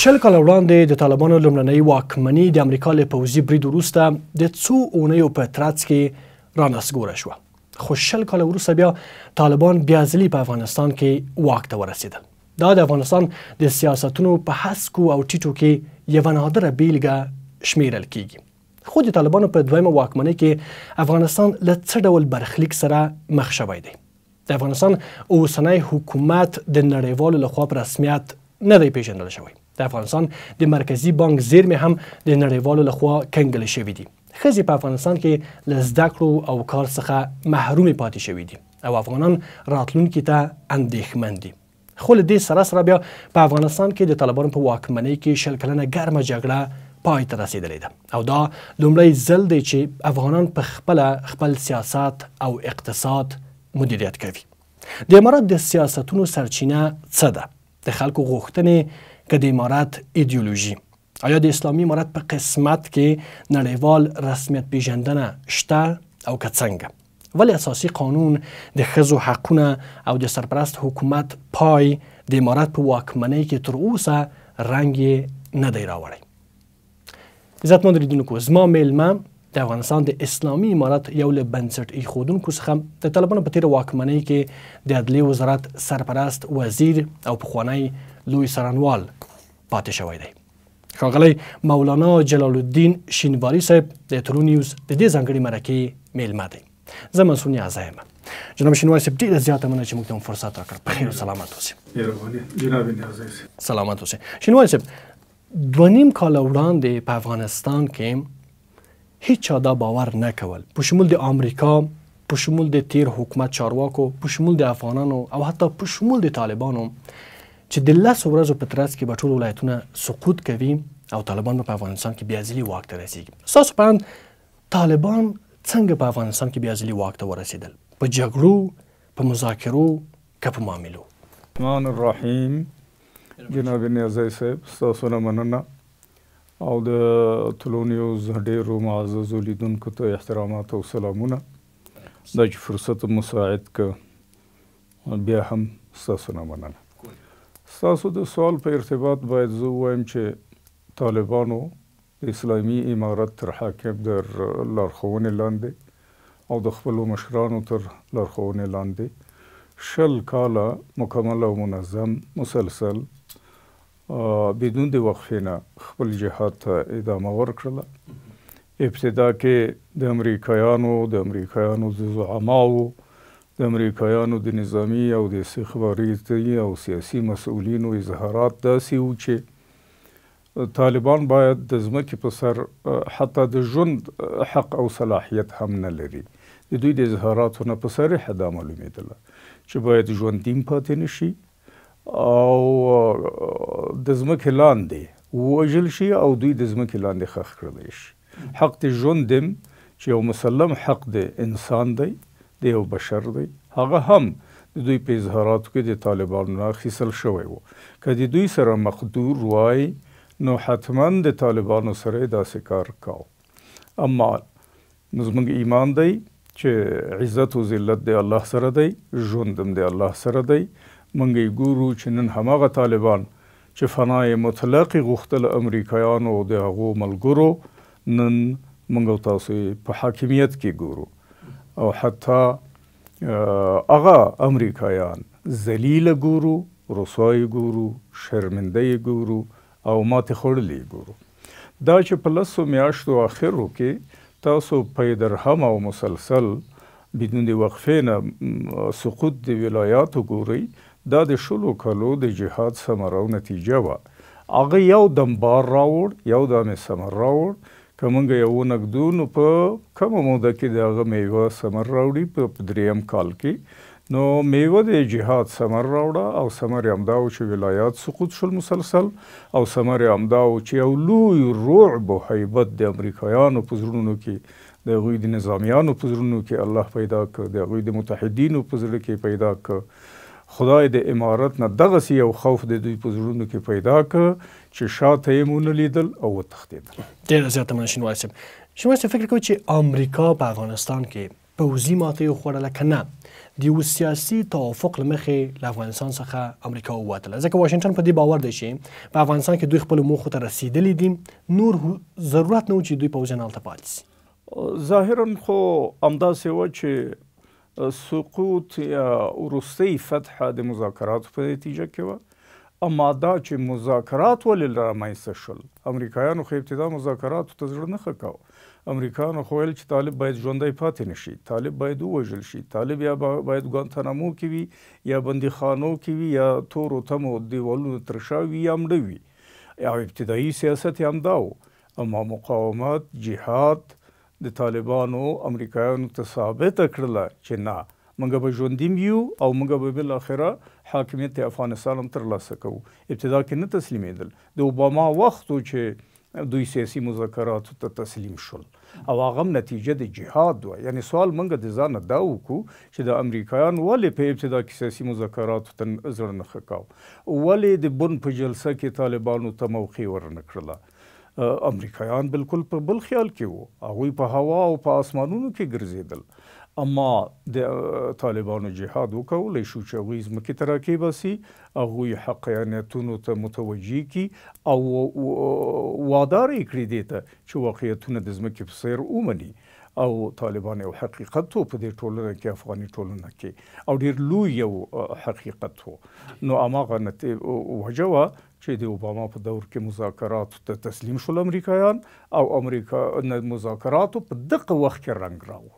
شل کال وړاندې د طالبانو لومړنۍ واکمني د امریکا له پوځي برید وروسته د څو اونیو په ترڅ کې رانسګوره شوه خو شل کال وروسته بیا طالبان بیا ځلې په افغانستان کې واک ته ورسېدل دا د افغانستان د سیاستونو په حسکو او ټیټو کې یوه نادره بیلګه شمیرل کیږي خو د طالبانو په دویمه واکمنۍ کې افغانستان له څه ډول برخلیک سره مخ شوی دی د افغانستان اوسنی حکومت د نړیوالو لخوا په رسمیت نه دی پیژندل شوی د افغانستان د مرکزی بانک زیرمې هم د نړیوالو لخوا کنګل شوې دي ښځې په افغانستان کې له زده کړو او کار څخه محرومې پاتې شوې دي او افغانان راتلونکي ته اندېښمن دي خو له دې سره سره بیا په افغانستان کې د طالبانو په واکمنۍ کې شل کلنه ګرمه جګړه پای ته رسیدلې ده او دا لومړی ځل دی چې افغانان په خپله خپل سیاست او اقتصاد مدیریت کوي د امارات د سیاستونو سرچینه څه ده د خلکو غوښتنې که د امارت ایدئولوژي آیا د اسلامي امارت په قسمت کې نړیوال رسمیت پیژندنه شته او که څنګه ولی اساسی قانون د ښځو حقونه او د سرپرست حکومت پای د امارت په واکمنۍ کې تر اوسه رنګ یې نه دی راوړی عزتمن لیدونکو زما میلمه د افغانستان د اسلامي امارت یو له بنسټ ایښودونکو څخه د طالبانو په تیره واکمنۍ کې د عدلیې وزارت سرپرست وزیر او پخوانی لوی سرنوال پاتې شوی دی ښاغلی مولانا جلال الدین شینواری صاحب د ترو نیوز د دې ځانګړې مرکې میلمه دی زه مسونی اعظم یم جناب شینواری صاحب ډیره زیاته مننه چې موږ ته فرصت راکړ په خیر او سلامت اوسئ جناب سلامت اوسئ شینواری صاحب دوه نیم کاله وړاندې په افغانستان کې هیڅ چا دا باور نه کول په شمول د امریکا په شمول د تیر حکومت چارواکو په شمول د افغانانو او حتی په شمول د طالبانو چې د لس ورځو په ترڅ کې به ټول ولایتونه سقوط کوي او طالبان به په افغانستان کې بیا ځلې واک ته رسیږي ستاسو په طالبان څنګه په افغانستان کې بیا ځلې واک ته ورسېدل په جګړو په مذاکرو که په معاملو الرحمن الرحیم جناب نیازی صاحب ستاسو نه مننه او د ټولو نیوز ډیرو معزز ولیدونکو ته احترامات او سلامونه دا چې فرصت مساعد ک بیا هم ستاسو نه مننه ساسو د سوال په ارتباط باید زه ووایم چې طالبانو د اسلامي امارت تر حاکم در لارښوونې لاندې او د خپلو مشرانو تر لارښوونې لاندې شل کاله مکمل او منظم مسلسل بدون د وقفې نه خپل جهاد ته ادامه ورکړله ابتدا کې د امریکایانو د امریکایانو د زعماو د امریکایانو د نظامی او د استخباراتي او سیاسي مسؤلینو اظهارات داسې و چې طالبان باید د ځمکې په سر حتی د ژوند حق او صلاحیت هم نه لري د دوی د اظهاراتو نه په صریح دا معلومېدله چې باید ژوندیم پاتې نه شي او د ځمکې لاندې ووژل شي او دوی د ځمکې لاندې ښخ کړلی شي حق د ژوند دیم چې یو مسلم حق د انسان دی د یو بشر دی هغه هم د دوی په اظهاراتو کې د طالبانو نه اخیستل شوی و که د دوی سره مقدور وای نو حتما د طالبانو سره داسې کار کاو اما نو زموږ ایمان دی چې عزت او ذلت د الله سره دی ژوند هم د الله سره دی مونږ یې ګورو چې نن هماغه طالبان چې فنای مطلق غوښتل امریکایانو او د هغو ملګرو نن مونږ تاسو په حاکمیت کې ګورو او حتی هغه امریکایان ذلیله ګورو رسوای ګورو شرمنده ګورو او ماته خوړلې ګورو دا چې په لسو میاشتو اخرو کې تاسو په درهم او مسلسل بدون د وقفې نه سقوط د ولایاتو ګوري دا د شلو کلو د جهاد ثمره او نتیجه وه هغه یو دم بار راوړ یو دم یې ثمر راوړ که موږ یو نګدو نو په کمه موده کې د هغه میوه ثمر راوړي په دریم کال کې نو میوه د جهاد ثمر راوړه او ثمر یې همدا و چې ولایات سقوط شول مسلسل او ثمر یې همدا و چې یو لوی رعب او هیبت د امریکایانو په زړونو کې د هغوی د نظامیانو په زړونو کې الله پیدا کړ د هغوی د متحدینو په زړه کې پیدا کړ خدای د امارت نه دغسې یو خوف د دوی په زړونو کې پیدا کړ چې شاته یې مونږ لیدل او وتښتیدل ډیر زیاته منشین واسم شما څه فکر کوئ چې امریکا په افغانستان کې پوزي ماته خوړل کنه د یو سیاسي توافق لمخې له افغانستان څخه امریکا ووتله ځکه واشنگټن په دې باور دی چې په افغانستان کې دوی خپل موخو ته رسیدلی دي نور ضرورت نه و چې دوی پوځیان هلته پاتې شي ظاهرا خو همداسې و چې سقوط یا وروستۍ فتحه د مذاکراتو په نتیجه کې وه اما دا چې مذاکرات ولې رامنځته شول امریکایانو خو ابتدا مذاکراتو ته زړه نه ښه کاوه امریکایانو خو ویل چې طالب باید ژوندی پاتې نه شي طالب باید ووژل شي طالب یا باید ګوانتانامو کې وي یا بندیخانو کې وي یا تورو تمو دیوالونو تر شا وي یا مړه وي او ابتدایي سیاست یې همدا و اما مقاومت جهاد د طالبانو امریکایانو ته ثابته کړله چې نه موږ به ژوندیم یو او موږ به بالاخره حاکمیت افغانستان هم ترلاسه کوو ابتدا کې نه تسلیمېدل د اوباما وخت و چې دوی سیاسي مذاکراتو ته تسلیم شول او هغه نتیجه د جهاد و یعنی سوال مونږ د ځان دا وکړو چې د امریکایان ولې په ابتدا کې سیاسي مذاکرات ته زړه نه خکاو ولې د بن په جلسه کې طالبانو ته موقع ورنه کړله امریکایان بالکل په بل خیال کې وو هغوی په هوا او په آسمانونو کې ګرځېدل اما د طالبانو جهاد وکول شو چې هغه زمکه ترکیب سي هغه حقیقتونو ته متوجي کی او وادار کړی دي ته چې واقعیتونه د زمکه په سیر اومني او طالبان یو حقیقت وو په دې ټولنه کې افغاني ټولنه کې او ډیر لوی یو حقیقت وو نو اماغه نته وجوه چې د اوباما په دور کې مذاکرات ته تسلیم شول امریکایان او امریکا مذاکرات په دغه وخت کې رنگ راو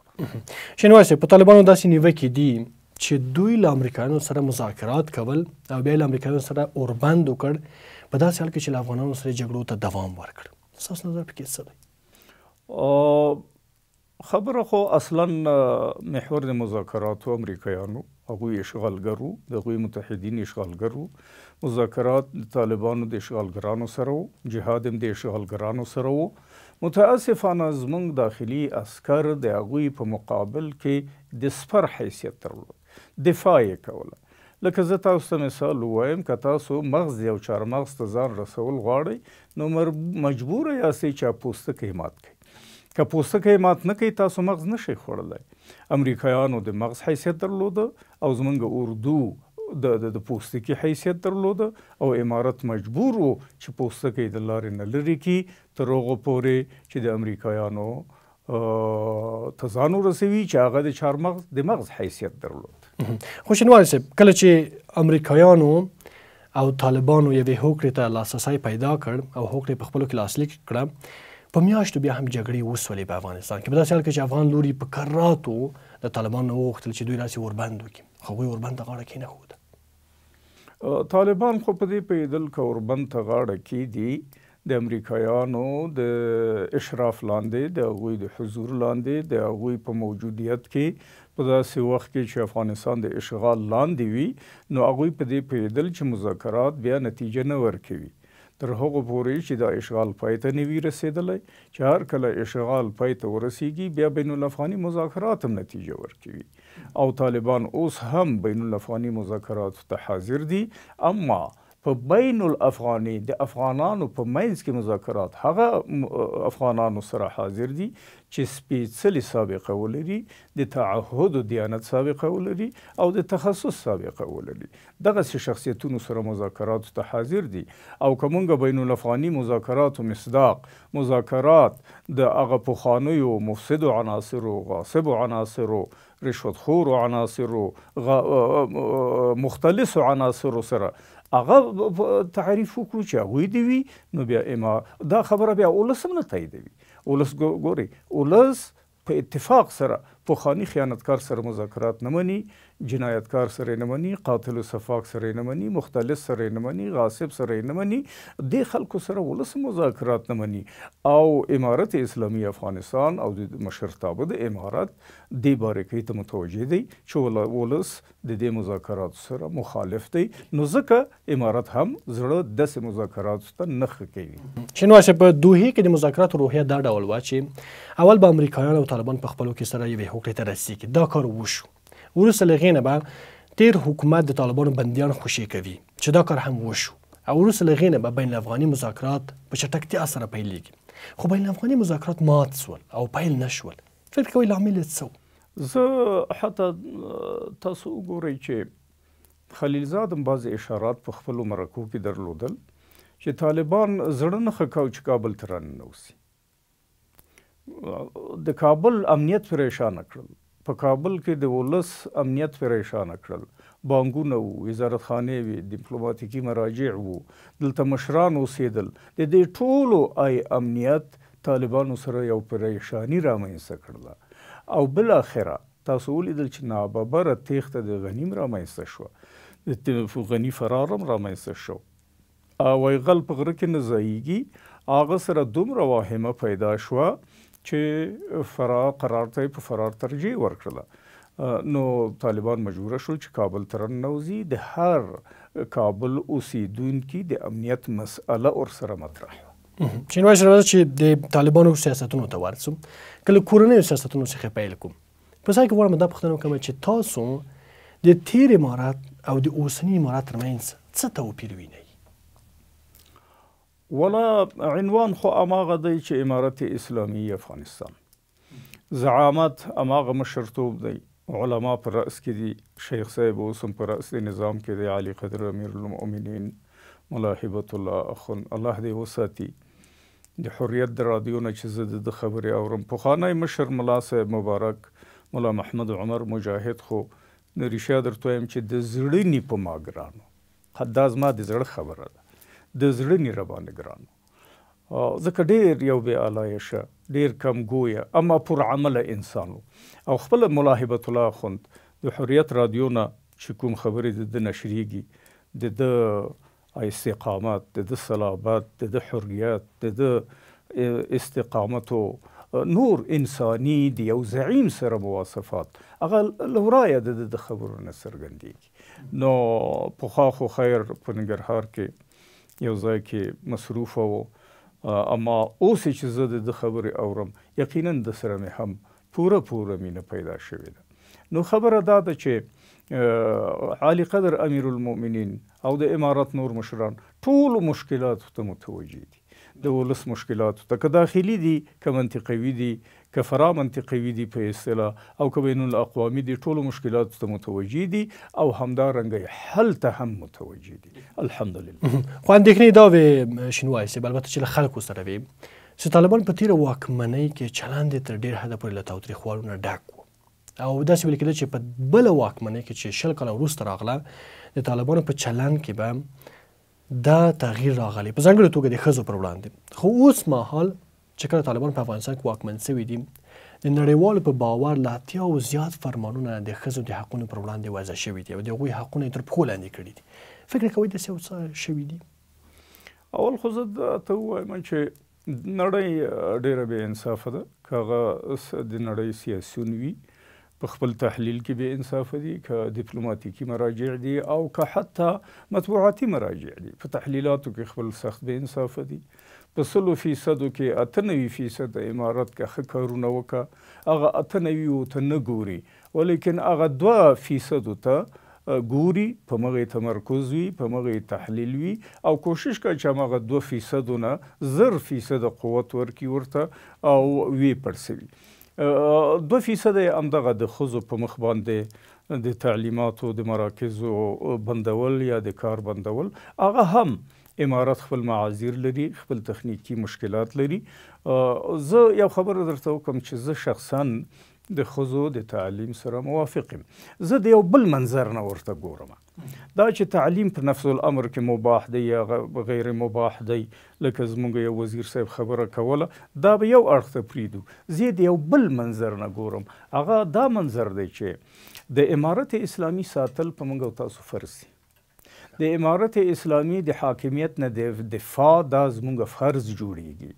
شنواسي په طالبانو داسې نیوکې دي چې دوی له امریکایانو سره مذاکرات کول او بیا له امریکایانو سره اوربند وکړ په داسې حال کې چې له افغانانو سره جګړو ته دوام ورکړ تاسو نظر پکې څه دی خبره خو اصلا محور د مذاکراتو امریکایانو هغوی اشغالګرو د هغوی متحدین اشغالګرو مذاکرات د طالبانو د اشغالګرانو سره وو جهاد هم د اشغالګرانو سره وو متاسفانه زموږ داخلي عسکر د هغوی په مقابل کې د سپر حیثیت درلود دفاع یې کوله لکه زه تاسو ته مثال ووایم که تاسو مغز یو چارمغز ته ځان رسول غواړئ نو مجبوره یاستئ چې هغه پوستکی مات کړئ که پوستکی مات نه کوي تاسو مغز نشئ خوړلی امریکایانو د مغز حیثیت درلوده او زمونږ اردو د د پوستکي حیثیت درلوده او امارت مجبور و چې پوستکی د لارې نه لرې کړي تر هغه پورې چې د امریکایانو تزان ورسوي چې هغه د چارمغز د مغز حیثیت درلود خوشنوال صاحب کله چې امریکایانو او طالبانو یوې هوکړې ته لاسرسی پیدا کړ او هوکړې په خپلو کې لاسلیک کړه په میاشتو بیا هم جګړې وسولې په افغانستان کې په داسې حال کې چې افغان لوري په کراتو د طالبانو وغوښتل چې دوی داسې وربند وکړي خو هغوی وربند ته غاړه کېنښوده طالبان خو په دې پوهېدل که وربند ته غاړه کېږدي د امریکایانو د اشراف لاندې د هغوی د حضور لاندې د هغوی په موجودیت کې په داسې وخت کې چې افغانستان د اشغال لاندې وي نو هغوی په دې پوهېدل چې مذاکرات بیا نتیجه نه ورکوي تر هغه پورې چې دا اشغال پای ته نه وي رسېدلی چې هر کله اشغال پای ته ورسیږي بیا بین الافغاني مذاکرات هم نتیجه ورکوي او طالبان اوس هم بین الافغاني مذاکراتو ته حاضر دي اما په بین الافغاني د افغانانو په منځ کې مذاکرات هغه افغانانو سره حاضر دي چې سپېڅلي سابقه ولري د تعهد او دیانت سابقه ولري او د تخصص سابقه ولري دغه شخصیتونو سره مذاکرات ته حاضر دي او کومګه بین الافغاني مذاکرات او مصداق مذاکرات د هغه پوخانیو مفسد عناصر او غاصب عناصر رشوتخور عناصر مختلف عناصر سره هغه تعریف وکړو چې هغه دی وي نو بیا اما دا خبره بیا ولس هم نه تاییدوي ولس ګوري ولس په اتفاق سره په خاني خیانتکار سره مذاکرات نه مني جنایتکار سره نه مني قاتل او صفاک سره نه مني مختلس سره نه مني غاصب سره نه مني د خلکو سره ولس مذاکرات نه مني او امارت اسلامي افغانستان او د مشرتابه د امارت د باره کې ته متوجه دي چې ولس د دې مذاکرات سره مخالف دی نو ځکه امارت هم زړه داسې مذاکرات ته نخ کوي شنواسه په دوه کې د مذاکرات روحیه دا ډول واچي اول به امریکایان او طالبان په خپلو کې سره یوې هوکړې ته رسیږي دا کار وشو ورسره لغینه به تیر حکومت د طالبانو بندیان خوشی کوي چې دا کار هم وشو او ورسره لغینه به بین افغاني مذاکرات په چټکتیا سره پیلېږي خو بین افغاني مذاکرات مات سول او پیل نشول فکر کوي لامل څه زه حتی تاسو وګورئ چې خلیلزاد هم بعض اشارات په خپل مرکو کې درلودل چې طالبان زړه نه خکاو چې کابل ته راننوځي د کابل امنیت پریشان کړل په کابل کې د ولس امنیت پریشان کړل بانګونه وو وزارتخانه وي ډیپلوماټیکي مراجع وو دلته مشران اوسېدل د دې ټولو آی امنیت طالبانو سره یو پریشانی رامنځته کړله او بل اخره تاسو ولیدل چې ناببره تیښته د غنیم رامنځته شوه د غنی فرارم رامنځته شو او وایغل په غره کې نه ځایږي هغه سره دومره واهمه پیدا شوه چې فرار قرار ته په فرار ترجیح ورکړه نو طالبان مجبور شول چې کابل تر نوځي د هر کابل اوسیدونکو د امنیت مسأله اور سره مطرح چینوای شروع چې د طالبانو سیاستونو ته ورسم کله کورنۍ سیاستونو څخه پیل کوم په ځای کې ورمه د پښتنو کوم چې تاسو د تیر امارات او د اوسنی امارات ترمنځ څه توپیر وینئ ولا عنوان خو اماغه دی چې امارت اسلامی افغانستان زعامت اماغه مشرتوب دی علما پر رأس کې دي شیخ صاحب اوس هم پر رأس نظام کې دی علي قدر امیر المؤمنین ملا هبت الله اخون الله دې وساتي د حریت د رادیو نه چې زه د خبرې اورم پخوانی مشر ملا صاحب مبارک ملا محمد عمر مجاهد خو ریشه درته وایم چې د زړه نی په ما ګرانو حد دا زما د زړه خبره ده د زړه نه روانه ګران ځکه ډیر یو بې علایشه ډیر کم ګویا اما پر عمل انسان او خپل ملاحبت الله خوند د حریت رادیو نه چې کوم خبرې د نشریږي د د استقامت د صلابت د حریت د استقامت او نور انساني دی او زعیم سره مواصفات هغه لورای د خبرو نه څرګندېږي نو پخوا خو خیر په ننګرهار کې یو ځای کې مصروف وو اما اوس چې زه د خبرې اورم یقینا د سره مې هم پوره پوره مینه پیدا شوې ده نو خبره دا ده چې عالی قدر امیر المؤمنین او د امارت نور مشران ټول مشکلات ته متوجي دي د ولس مشکلات ته که داخلي دي که منطقوي دي که فرا منطقوي دي په اصطلاح او که بین الاقوامي دي ټولو مشکلاتو ته متوجه دي او همدارنګه حل ته هم متوجه دي الحمدلله خو اندېښنې دا وې شینوای صاحب البته چې له خلکو سره وي چې طالبان په تیره واکمنۍ کې چلند تر ډېر حده پورې له تاوتریخوالو نه ډک و او داسې ویل کېده چې په بله واکمنۍ کې چې شل کاله وروسته راغله د طالبانو په چلند کې به دا تغییر راغلی په ځانګړې توګه د ښځو پر وړاندې خو اوس مهال چې کله طالبان په افغانستان کې واکمن شوي دي د نړیوالو په باور له اتیاو زیات فرمانونه د ښځو د حقونو پر وړاندې وضع شوي دي او د هغوی حقونه یې تر پښو لاندې کړي دي فکر کوئ داسې یو څه شوي دي اول خو زه ته ووایم چې نړۍ ډیره بې انصافه ده کغه د نړۍ سیاسيون وي په خپل تحلیل کې به انصاف دي ک ډیپلوماټیکي مراجع دي او ک حتی مطبوعاتي مراجع دي په تحلیلاتو کې خپل سخت به انصاف دي په سلو فیصدو کې اته نوي فیصده عمارت کې ښه کارونه وکړه هغه اته نوي ورته نه ګوري ولیکن هغه دوه فیصدو ته ګوري په مغه تمرکز وي په مغه تحلیل وي او کوشش کوي چې مغه 2 فیصد نه زر فیصد قوت ورکی ورته او وی پرسوي 2 فیصد امدغه د خزو په مخ باندې د تعلیماتو د مراکزو بندول یا د کار بندول هغه هم امارات خپل معاذیر لري خپل تخنیکی مشکلات لري زه یو خبره درته وکم چې زه شخصا د خزو د تعلیم سره موافق یم زه د یو بل منظر نه ورته ګورم دا چې تعلیم په نفس الامر کې مباح دی یا غیر مباح دی لکه زمونږ یو وزیر صاحب خبره کوله دا به یو اړخ ته پرېږدو زه د یو بل منظر نه ګورم هغه دا منظر دی چې د امارت اسلامي ساتل په موږ او تاسو فرض دی د امارت اسلامی د حاکمیت نه د دفاع دا زموږ فرض جوړیږي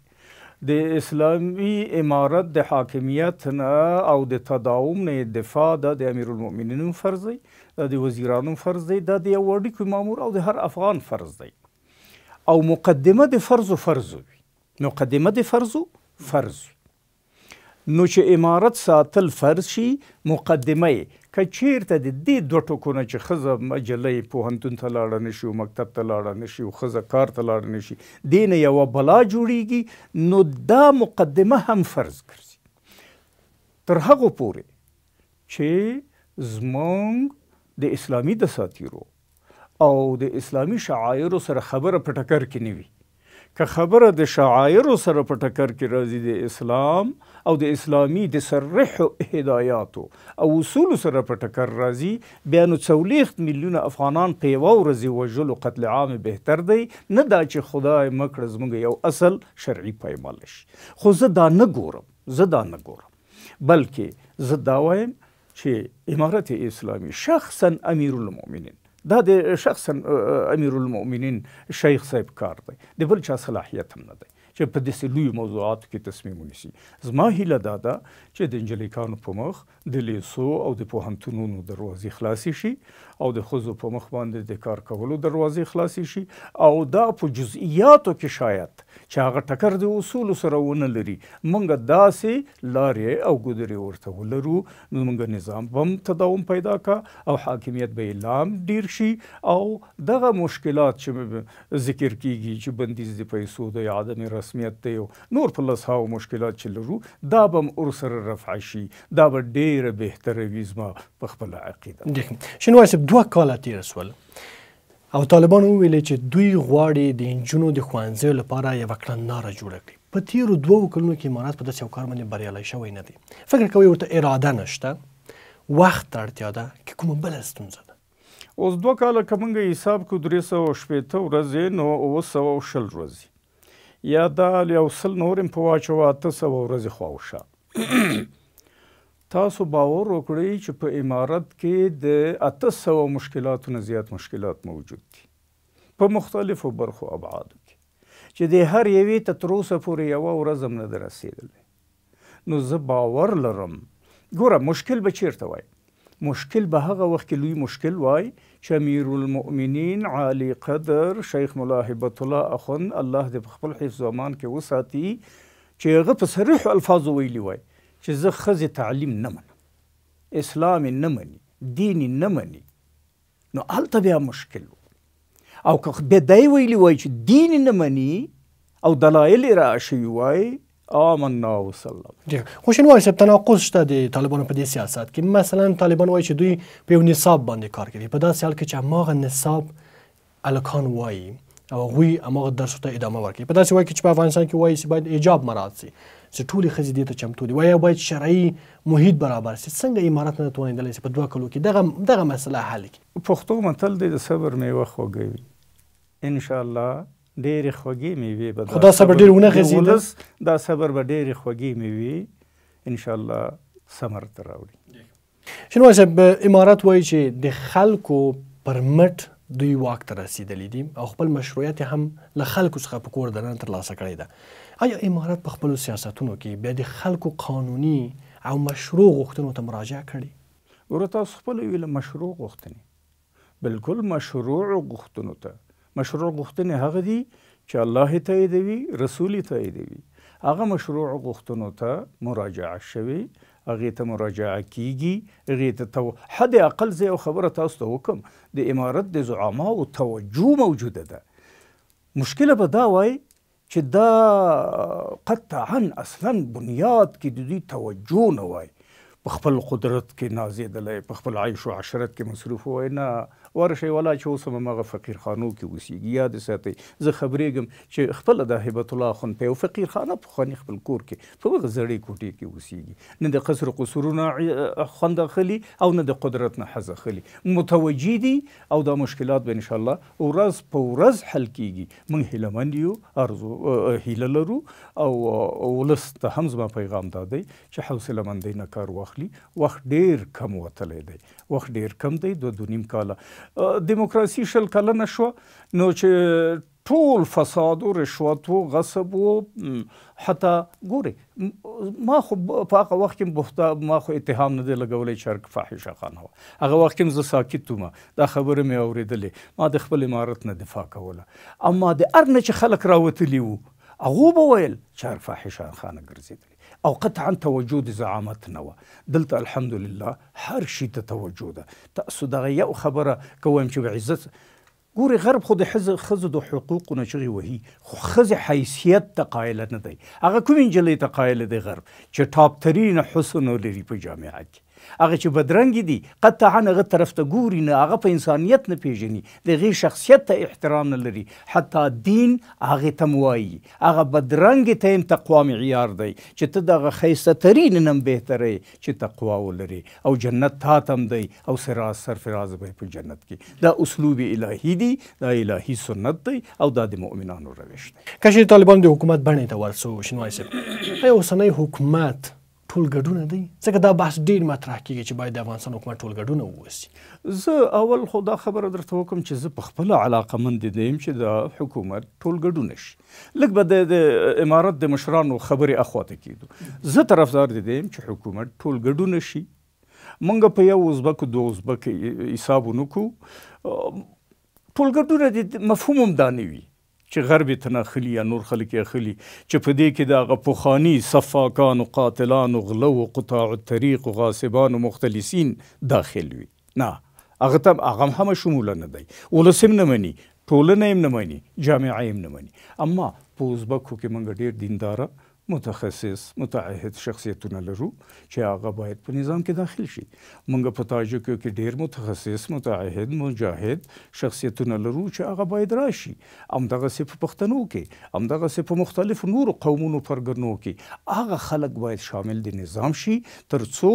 د اسلامی امارت د حاکمیت نه او د تداوم نه دفاع د امیرالمؤمنین فرض دی د وزیرانو فرض دی د یو وړیکو مامور او د هر افغان فرض دی او مقدمه د فرض فرض وي مقدمه د فرض فرض نو چې امارت ساتل فرض شي مقدمه کچیرته د دې دوه ټکونه چې خزه مجلې په هندون ته لاړ نه شي مکتب ته لاړ نه شي خزه کار ته لاړ نه شي دین یو بلا جوړیږي نو دا مقدمه هم فرض ګرځي تر هغه پورې چې زمونږ د اسلامي دساتیرو او د اسلامي شعائر سره خبره پټکر کې نیوي که خبره د شعائر سره پټکر کې راځي د اسلام او د اسلامي د صرح هدایاتو او اصول سره په ټکر راځي بیا نو څولېخت میلیونه افغانان په یوه ورځي وژلو قتل عام بهتر دی نه دا چې خدای مکړه زموږ یو اصل شرعي پیماله شي خو زه دا نه ګورم زه دا نه ګورم بلکې زه دا وایم چې امارت اسلامي شخصا امیرالمؤمنین دا د شخصا امیرالمؤمنین شیخ صاحب کار دی د بل چا صلاحیت هم نه دی چې په دې لوی موضوعاتو کې تصمیم ونیسي زما هیله دا ده چې د انجلیکانو په مخ د لیسو او د پوهنتونونو دروازې خلاصې شي او د خزو په مخ باندې د کار کولو دروازې خلاصې شي او دا په جزئیاتو کې شاید چې هغه ټکر د اصول سره ونه لري مونږ داسې لارې او ګذرې ورته ولرو نو مونږ نظام بم تداوم پیدا کا او حاکمیت به لام ډیر شي او دغه مشکلات چې ذکر کیږي چې بندیز د پیسو د عدم رسمیت دی نور په لس هاو مشکلات چې لرو دا به هم ورسره رفع شي دا به ډیره بهتره وي زما په خپله عقیده شنو دوه کاله تیر شول او طالبان وویل چې دوی غواړي د انجونو د خوانځي لپاره یو کړنلار جوړ کړي په تیرو دوو کلونو کې امارات په داسې یو کار باندې بریالی شوی نه دی فکر کوي ورته اراده نشته وخت اړتیا ده که کومه بله ستونزه ده اوس دوه کاله که موږ حساب کړو درې سوه شپېته ورځې نو اوه سوه او شل ورځې یا دا یو سل نور هم په واچوه اته سوه ورځې خواوشا تاسو باور وکړئ چې په امارت کې د 800 مشکلاتو نه زیات مشکلات موجود دي په مختلفو برخو ابعادو کې چې د هر یوې ته تر اوسه پورې یوه ورځ هم نه ده رسېدلې نو زه باور لرم ګوره مشکل به چیرته وای مشکل به هغه وخت کې لوی مشکل وای چې امیر المؤمنین عالی قدر شیخ ملا هبت الله اخوند الله دې په خپل حفظ امان کې وساتي چې هغه په صریح الفاظو ویلي وای چې زه ښځې تعلیم نه منم اسلام یې نه مني دین یې نه مني نو هلته بیا مشکل و او که بیا دی ویلي وای چې دین یې نه مني او دلایل یې راشوي وای آمنا وسلم خوشنوال صاحب تناقض شته د طالبانو په دې سیاست کې مثلا طالبان وایي چې دوی په یو نصاب باندې کار کوي په داسې حال کې چې هماغه نصاب الکان وایي او هغوی هماغه درسو ته ادامه ورکوي په داسې وایي چې په افغانستان کې وایي چې باید ایجاب مراعات شي چې ټولې ښځې دې ته چمتو دي وایي باید شرعي محیط برابر شي څنګه امارت نه توانېدلی شي په دوه کلو کې دغه دغه مسله حل کړي پښتو متل دی د صبر میوه خوږه وي انشاءالله ډېرې خوږې میوې به خو دا صبر ډېر ونه غځېده دا صبر به ډېرې خوږې میوې انشاءالله ثمر ته راوړي شنو صاحب امارات وایي چې د خلکو پر مټ دوی واک ته رسیدلی دي او خپل مشروعیت هم له خلکو څخه په کور دننه ترلاسه کړی ده آیا امارت په خپل سیاستونو کې بیا د خلکو قانوني او مشروع غوښتنو ته مراجعه کړي ورته خپل ویل مشروع غوښتنې بالکل مشروع غوښتنو ته مشروع غوښتنې هغه دي چې الله تاییدوي رسول تاییدوي هغه مشروع غوښتنو ته مراجعه شوي هغې ته مراجعه کیږي هغې ته تو حد اقل زه یو خبره تاسو ته وکم د امارت د زعماو توجه موجوده ده مشکله به دا وای چې دا قطعا اصلا بنیاد کې د دوی توجه نه وای په خپل قدرت کې نازېدلی په خپل عیش و عشرت کې مصروف وای نه ورشي ولا چې اوس هم هغه فقیر خانو کې اوسېږي یاد ساتئ زه خبرېږم چې خپله د هیبت الله خون په یو فقیر خانه پخواني خپل کور کې په هغه زړې کوټې کې اوسېږي نه د قصر قصورونه خوند اخلي او نه د قدرت نه حظ اخلي متوجي دي او دا مشکلات به انشاءالله ورځ په ورځ حل کیږي موږ هیلهمند یو ارزو هیله لرو او ولس ته هم زما پیغام دا دی چې حوصله مندۍ نه کار واخلي وخت ډیر کم وتلی دی وخت ډیر کم دی دوه دو نیم کاله دیموکراسي شل کلنه شو نو چې ټول فساد او رشوت او غصب او حتی ګوري ما خو په هغه وخت کې بوخته ما خو اتهام نه دی لګولې چرک فاحشه خان هو هغه وخت کې زه ساکت تومه دا خبره مې اوریدلې ما د خپل امارت نه دفاع کوله اما د ارنه چې خلک راوتلی وو هغه به ویل چرک فاحشه خان ګرځیدل او قطعا توجه د زعامت نه وه دلته الحمدلله هر شي ته توجه ده تاسو دغه یو خبره که وایم چې عزت ګوري غرب خو د ښځو د حقوقو نه چغې وهي خو ښځې حیثیت ته قایله نه دی هغه کومې نجلۍ ته قایله دی غرب چې ټاپ ترین حسن لري په جامعه کې هغه چې بدرنګ دي قطعا هغه طرف ته ګوري نه هغه په انسانیت نه پیژني د هغې شخصیت ته احترام نه لري حتی دین هغې ته م وایي هغه بدرنګ ته هم تقوا معیار دی چې ته دغه ښایسته ترین نه هم بهتره چې تقوا ولري او جنت تا ته هم دی او سراز سرفراز به په جنت کې دا اسلوب الهي دی دا الهي سنت دی او دا د مؤمنانو روش دی که چې طالبان د حکومت بڼې ته ورسو شنوای صاحب اوسنی حکومت ټول ګډونه دی ځکه دا بحث ډیر مطرح کیږي چې باید د افغانستان حکومت ټول ګډونه ووسی زه اول خو دا خبره درته وکم چې زه په خپل علاقه مند دي يم چې د حکومت ټول ګډونه شي لکه به د امارات د مشرانو خبرې اخواته کیدو زه طرفدار دي يم چې حکومت ټول ګډونه شي منګه په یو ازبک دوه ازبک حساب ونکو ټول ګډونه دي مفهوم هم دانوي چې غرب ته نه خلی یا نور خلک یې خلی چې په دې کې د هغه پخواني صفاکان او قاتلان او غلو او قطاع الطریق او غاصبان او مختلسین داخل وي نه هغه ته هغه هم شمول نه دی ولس هم نه مني ټولنه هم نه مني جامعه هم نه مني اما په ازبکو کې موږ ډیر دینداره متخصص متعهد شخصیتونه لرو چې هغه باید په نظام کې داخل شي موږ په تاجکو کې ډیر متخصص متعهد مجاهد شخصیتونه لرو چې هغه باید راشي همدغه سي په پښتنو کې همدغه سي په مختلفو نورو قومونو پرګرنو کې هغه خلک باید شامل دي نظام شي ترڅو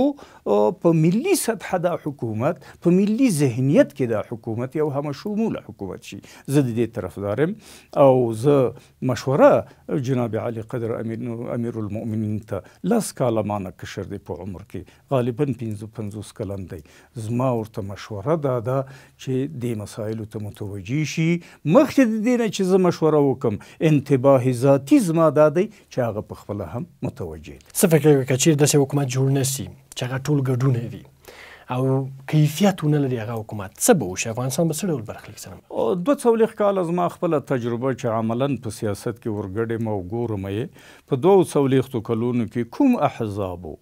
په ملي سطح د حکومت په ملي ذهنیت کې د حکومت یو هم شمول حکومت شي زه د دې طرفدارم او زه مشوره جناب علي قدر امین امیر المؤمنین ته لس کاله مانه کشر دی په عمر کې غالبا 55 کلن دی زما ورته مشوره دا ده چې دې مسایلو ته متوجي شي مخکې د دې نه چې زه مشوره وکم انتباه ذاتی زما دا دی چې هغه په خپله هم متوجه دی څه فکر کوي که چیرې داسې حکومت جوړ نه سي چې هغه ټول ګډونه وي او کیفیتونه لري هغه حکومت څه به وشي افغانستان به څه ډول برخلیک سره دوه څلوېښت کاله زما خپله تجربه چې عملا په سیاست کې ورګډېم او ګورم یې په دوو څلوېښتو کلونو کې کوم احزابو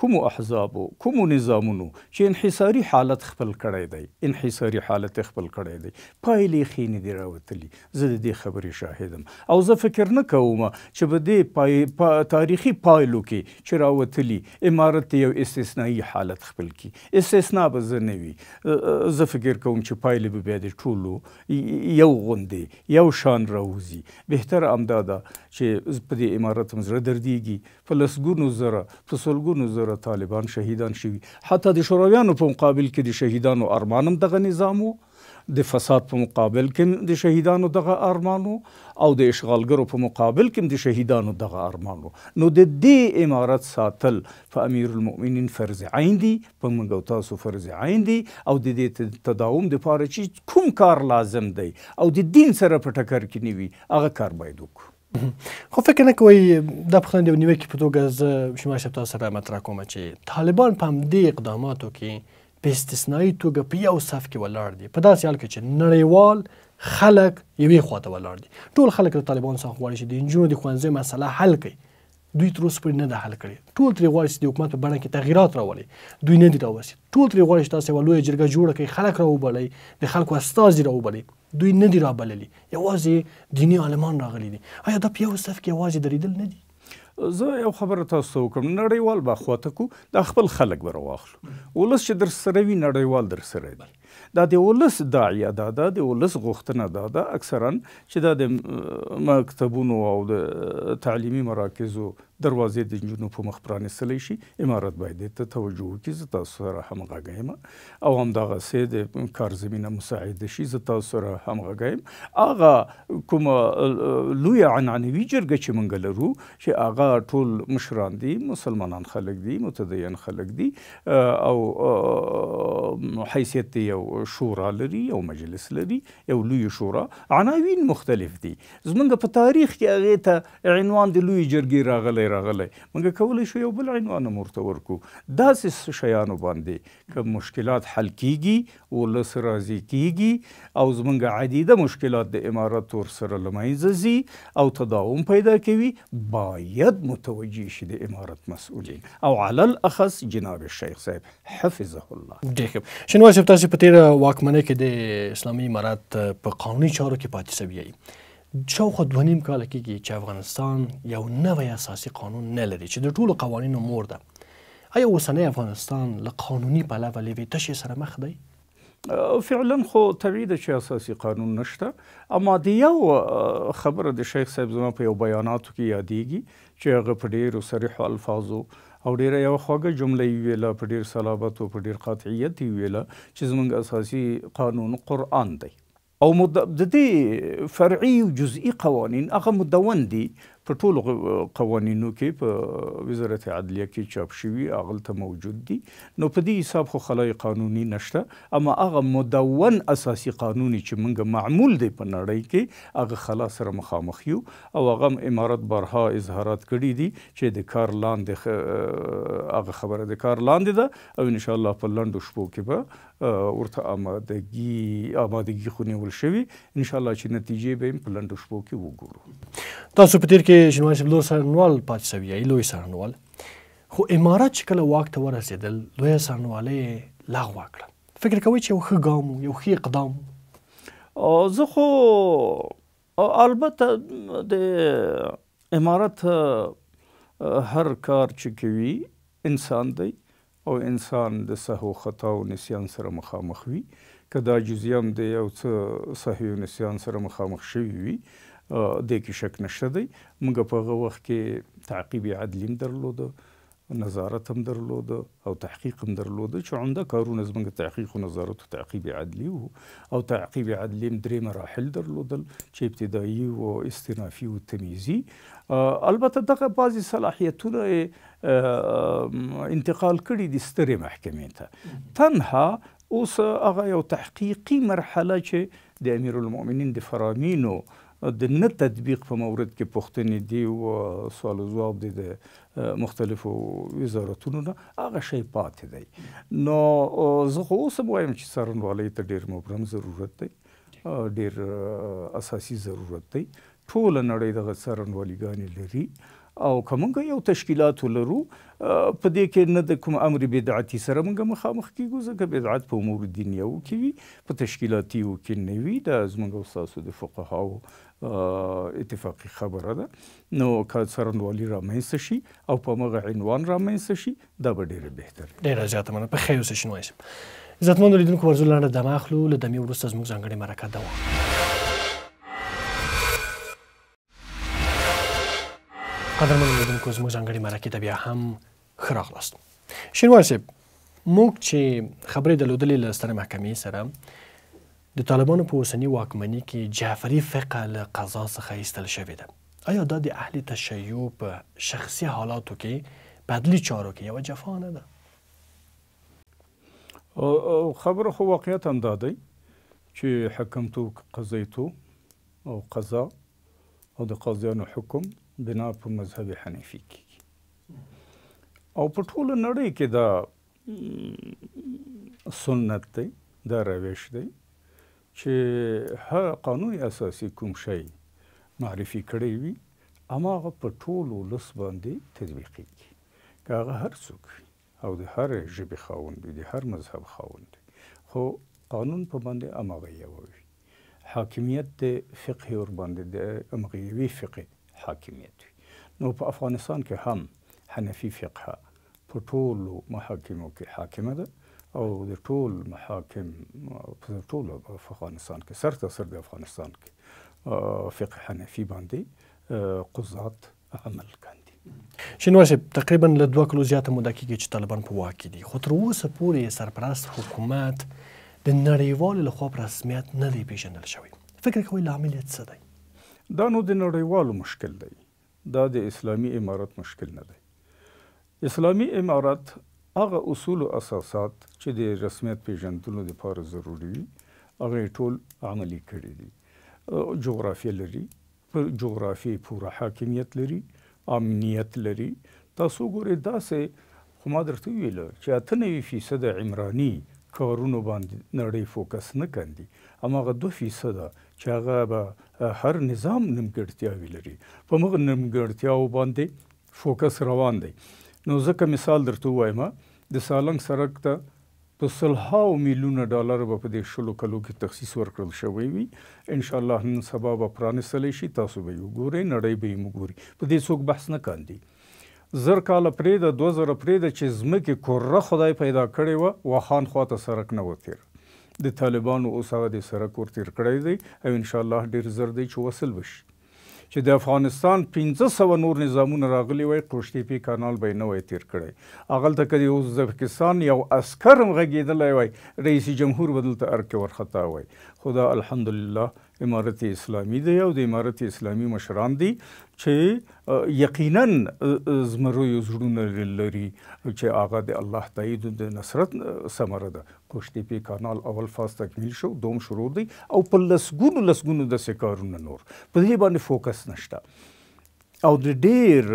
کومو احزابو کومو نظامونو چې انحصاري حالت خپل کړی دی انحصاري حالت خپل کړی دی پایلې ښې نه دي راوتلي زه د دې خبرې شاهد او زه فکر نه کوم چې به دې پای... پا... تاریخي پایلو کې چې راوتلي امارت یو استثنایی حالت خپل کی استثنا به زه نه وي زه فکر کوم چې پایلې به بیا د ټولو یو غوندې یو شان راوزي بهتره امدا ده چې په دې امارت هم زړه دردیږي په لسګونو زره په سلګونو زره سره طالبان شهیدان شوي حتی د شورویانو په مقابل کې د شهیدانو ارمان هم دغه نظام و د فساد په مقابل کې د شهیدانو دغه ارمانو او د اشغالګرو په مقابل کې د شهیدانو دغه ارمانو نو د دې امارت ساتل په امیر المؤمنین فرض عین دي په موږ او تاسو فرض عین دي او د دې تداوم د پاره چې کوم کار لازم دی او د دین سره په ټکر کې نیوي هغه کار باید وکړو خو فکر نه کوي د پخند یو نیوکې په توګه ز شما شپ تاسو سره مطرح کوم چې طالبان په دې اقداماتو کې په استثنایی توګه په یو صف کې ولاړ دي په داسې حال کې چې نړیوال خلک یوې خواته ولاړ دي ټول خلک د طالبان څخه غواړي چې د انجونو د ښوونځي مسله حل کړي دوی تر اوسه پورې نه ده حل کړی ټول ترې غواړي چې د حکومت په بڼه کې تغیرات راولي دوی نه دي راوستي ټول ترې غواړي چې تاسو یوه لویه جرګه جوړه کړئ خلک راوبلئ د خلکو استازي راوبلئ دوی نه دي رابللي یوازې دینی عالمان راغلي دي آیا دا په یو صف کې یوازې درېدل نه دي زه یو خبره تاسو کوم نړیوال بخواته کو د خپل خلک بر واخلو ولس چې در سره وی نړیوال در سره دي دا د ولس داعیه دا دا د ولس غوښتنه دا دا اکثرا چې دا د مکتبونو او د تعلیمي مراکزو دروازې د جنونو په مخ پرانیستلی شي امارت باید دې ته توجه وکړي زه تاسو سره همغږی یم او همدغسې د کار زمینه مساعده شي زه تاسو سره همغږی یم هغه کومه لویه عنعنوي جرګه چې موږ لرو چې هغه ټول مشران دي مسلمانان خلک دي متدین خلک دي او حیثیت یو شورا لري یو مجلس لري یو لوی شورا عناوین مختلف دي زمونږ په تاریخ کې هغې ته عنوان د لوی جرګې راغلی راغلی موږ کولی شو یو بل عنوان هم ورته ورکړو داسې شیانو باندې که مشکلات حل کیږي ولس راضي کیږي او زموږ عدیده مشکلات د امارت ورسره له منځه ځي او تداوم پیدا کوي باید متوجه شي د امارت مسؤلین او علی الاخص جناب شیخ صاحب حفظه الله ډېر ښه شنوار صاحب تاسو په تېره واکمنۍ کې د اسلامي امارات په قانوني چارو کې پاتې سوي شاوخوا دوه نیم کاله کېږي چې افغانستان یو نوی اساسي قانون نه لري چې د ټولو قوانینو مور ده آیا اوسنی افغانستان له قانوني پلوه لوې تشې سره مخ دی فعلا خو طبیعي ده چې اساسي قانون نشته اما د یو خبره د شیخ صاحب زما په یو بیاناتو کې یادېږي چې هغه په ډېرو صریحو الفاظو او ډیره یو خوږه جمله ویله په ډیر صلابت او په ډیر قاطعیت ویله چې زمونږ اساسي قانون قران دی او د دې فرعي او جزئي قوانين اغا مدون دي په ټولو قوانینو کې په وزارت عدلیه کې چاپ شوی اغل ته موجود دي نو په دې حساب خو خلای قانوني نشته اما هغه مدون اساسي قانوني چې موږ معمول دی په نړۍ کې هغه خلا سره مخامخ یو او هغه امارات بارها اظهارات کړي دي چې د کار لاندې هغه خبره د کار لاندې ده او ان شاء الله په لندو شپو کې به ورته آمادګي آمادګي خو نیول شوی ان شاء الله چې نتیجې به په لندو شپو کې وګورو تاسو په دې کې شینوار صاحب لوی څارنوال پاتې شوی یې لوی څارنوال خو امارات چې کله واک ته ورسېدل لوی څارنوالۍ لغوه کړه فکر کوئ چې یو ښه ګام یو ښه اقدام زه خو البته د امارات هر کار چې کوي انسان دی او انسان د سهو خطا او نسیان سره مخامخ وي که دا جزیام دی او څه صحیح نسیان سره مخامخ شوی وي د کې شک نشته دی موږ په هغه وخت کې تعقیب عدلی هم درلود نظارت هم درلود او تحقیق هم درلود چې عمده کارونه زموږ تحقیق او نظارت او تعقیب عدلی وو او تعقیب عدلی هم درې مراحل درلودل چې ابتدایي او استنافي او تمیزي البته دغه بعضی صلاحیتونه انتقال کړي د سترې محکمې ته تنها اوس هغه یو تحقیقي مرحله چې د امیر المؤمنین د فرامینو د نه تطبیق په مورد کې پوښتنې دي او سوال جواب دي د مختلفو وزارتونو نه هغه شی پاتې دی نو زه خو اوس وایم چې سرنوالۍ ته ډیر مبرم ضرورت دی ډیر اساسي ضرورت دی ټول نړۍ د سرنوالي غانې لري او کومګه یو تشکیلات لرو په دې کې نه د کوم امر بدعتي سره موږ مخامخ کیږو ځکه بدعت په امور دینیو کې وي په تشکیلاتي او کې نه وي دا زموږ استادو د فقهاو اتفاقی خبره ده نو که څرنوالي رامنځته شي او په مغه عنوان رامنځته شي دا به ډیره بهتره ډیره زیاته مننه په خیر اوسئ شنو عزتمن لیدونکو ورزول لاندې د ماخلو له دمي ورسته زموږ ځانګړي مرکه دوام قدرمن اوریدونکو زموږ ځانګړې مرکې ته بیا هم ښه راغلاست شینوار صاحب موږ چې خبرې درلودلې له سترې محکمې سره د طالبانو په اوسني واکمني کې جعفري فقه له قضا څخه ایستل شوې ده آیا دا د اهل تشیع په شخصي حالاتو کې بدلي چارو کې یوه جفا نه ده خبره خو واقعیت هم دا دی چې حکمتو قضیتو او قضا او د قاضیانو حکم بنا په مذهب حنفي کې او په ټوله نړۍ کې دا سنت دی دا روش دی چې هر قانون اساسي کوم شی معرفي کړی وي هماغه په ټول ولس باندې تطبیقېږي که هغه هر څوک او د هر ژبې خاوند وي د هر مذهب خاوند وي خو قانون په باندې هماغه یو وي حاکمیت د فقه ور باندې د امغیوي فقه حاکمیت وي نو په افغانستان کې هم حنفي فقه په ټولو محاکمو کې حاکمه ده او د ټول محاکم په ټولو په افغانستان کې سر ته سر د افغانستان کې فقه حنفي باندې قضات عمل کوي شنو صاحب تقریبا له 2 کلو زیاته موده کېږي چې طالبان په واک کې دي خو تر اوسه پورې سرپرست حکومت د نړیوال له خوا په رسمیت نه دی پیژندل شوی فکر کوئ لامل یې څه دی دا نو د نړیوالو مشکل دی دا د اسلامي امارت مشکل نه دی اسلامي امارت هغه اصول او اساسات چې د رسمیت پیژندلو لپاره ضروری وي هغه ټول عملی کړی دي جغرافي لري پر جغرافي پوره حاکمیت لري امنیت لري تاسو ګورئ دا سه خو ما درته ویل چې اته نوي فیصد عمرانی کارونو باندې نړۍ فوکس نه کندي هماغه 2 فیصد چې هغه به هر نظام نیمګړتیاوې لري په مغه نیمګړتیاو باندې فوکس روان دی نو ځکه مثال درته وایم د سالنګ سرک ته په سلهاو میلیونه ډالر به په دې شلو کلو کې تخصیص ورکړل شوی وي ان شاء الله نن سبا به پرانستلی شي تاسو به وګورئ نړۍ به یې وګوري په دې څوک بحث نه کاندي زر کاله پرې د 2000 پرې د چې زمکه کوره خدای پیدا کړې و وخان خواته سرک نه وتیر د طالبانو اوس هغه د سره کور تیر کړی دی او ان شاء الله ډیر زر دی چې وصل بشي چې د افغانستان 1500 نور نظامونه راغلي وای کوشتي پی کانال به نه وای تیر کړی اغل ته کدی اوس ازبکستان یو عسكر غږیدلای وای رئیس جمهور بدلته ارکه ورختا وای خو دا الحمدلله امارت اسلامی دی او د امارت اسلامی مشران دي چې یقینا زمرو یو زړونه لري چې هغه د الله تایید د نصرت ثمره ده کوشتي په کانال اول فاز تکمیل شو دوم شروع دی او په لسګونو لسګونو د سکارونه نور په دې باندې فوکس نشته او د ډیر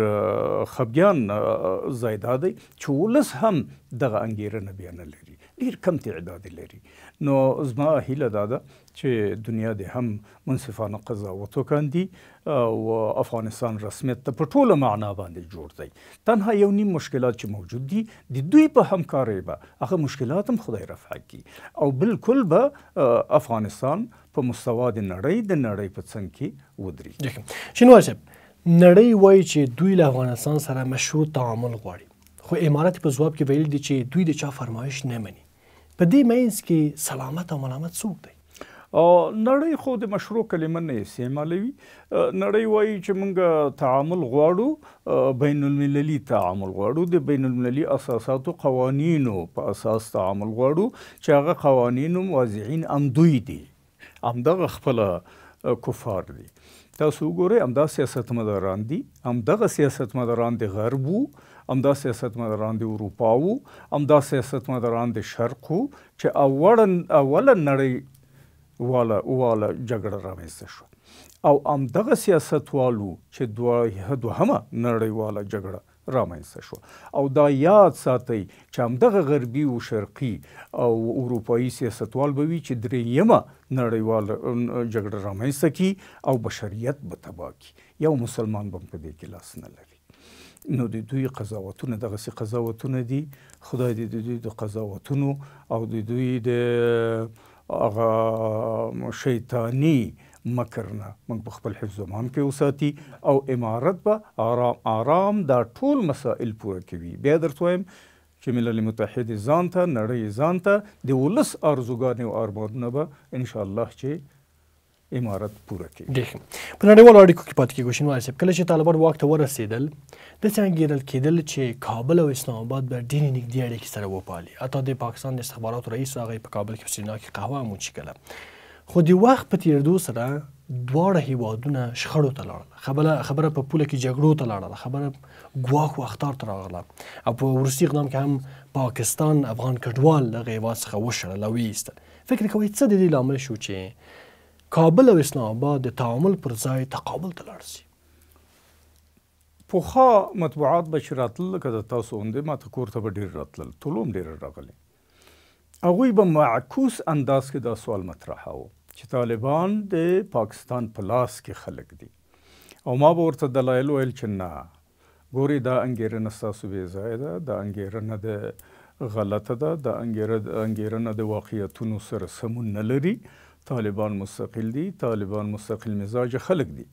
خبيان زیاده دي چې ولس هم دغه انګیرنه بیان لري ډیر کم تعداد لري نو زما هیله دا ده چې دنیا د هم منصفانه قضاوت وکړي او افغانستان رسمیت ته په ټوله معنا باندې جوړ دی تنها یو نیم مشکلات چې موجود دي د دوی په همکارۍ به هغه مشکلات هم خدای رفع کړي او بالکل به افغانستان په مستوا د نړۍ د نړۍ په څنګ کې ودرېږي شنوار صاحب نړۍ وایي چې دوی له افغانستان سره مشروط تعامل غواړي خو امارات په جواب کې ویل دي چې دوی د چا فرمایش نه مني په دې مینس کې سلامت او ملامت څوک دی او نړۍ خو د مشروع کلمه نه استعمالوي نړۍ وایي چې موږ تعامل غواړو بین المللي تعامل غواړو د بین المللي اساساتو قوانینو په اساس تعامل غواړو چې هغه قوانینو واضعین امدوی دي همدغه خپل کفار دي تاسو ګورئ همدا سیاستمداران دي همدغه سیاستمداران د غرب وو امدا سیاستمداران د اروپا وو امدا سیاستمداران د شرق وو چې اولن اوله نړۍ والا والا جګړه رامنځته شو او امدغه سیاستوالو چې دوه دوهمه نړیواله جګړه رامنځته شو او دا یاد ساتئ چې همدغه غربي او شرقي او اروپایي سیاستوال به وي چې درېیمه نړیوال جګړه رامنځته کړي او بشریت به تباه کړي یو مسلمان به هم په دې کې لاس نه لري نو د دوی قضاوتونه دغسې قضاوتونه دي خدای دې د دوی د قضاوتونو او د دوی د هغه شیطاني مکر نه موږ په خپل حفظ امان کې وساتي او امارت به آرام آرام دا ټول مسائل پوره کوي بیا درته وایم چې ملل متحد ځان ته نړۍ ځان ته د ولس ارزوګانې او ارمانونه به انشاءالله چې امارت پوره کوي په نړیوالو اړیکو کې پاتې کېږو شینوار صاحب کله چې طالبان واک ته ورسېدل داسې انګېرل کېدل چې کابل او اسلام آباد به ډېرې نږدې اړیکې سره وپالي حتی د پاکستان د استخباراتو رئیس هغه په کابل کې سینا کې قهوه هم وچیکله خو د وخت په تېرېدو سره دواړه هیوادونه شخړو ته لاړل خبره خبره په پوله کې جګړو ته لاړل خبره ګواښ او اختار ته راغله او په روسي اقدام کې هم پاکستان افغان کډوال له هیواد څخه وشړل او ویستل فکر کوئ څه د دې لامل شو چې کابل او اسلام آباد د تعامل پر ځای تقابل ته لاړ شي پوخا مطبوعات به چې راتلل لکه د تاسو همدې ماته کور ته به ډېر راتلل ټول هم ډېر راغلي هغوی به معکوس انداز کې دا سوال مطرحه و چې طالبان د پاکستان په لاس کې خلک دي او ما به ورته دلایل ویل چې نه ګوري دا انګېرنه ستاسو بې ځایه ده دا انګېرنه د غلطه ده دا انګېرنه د واقعیتونو سره سمون نه لري طالبان مستقل دي طالبان مستقل مزاج خلک دي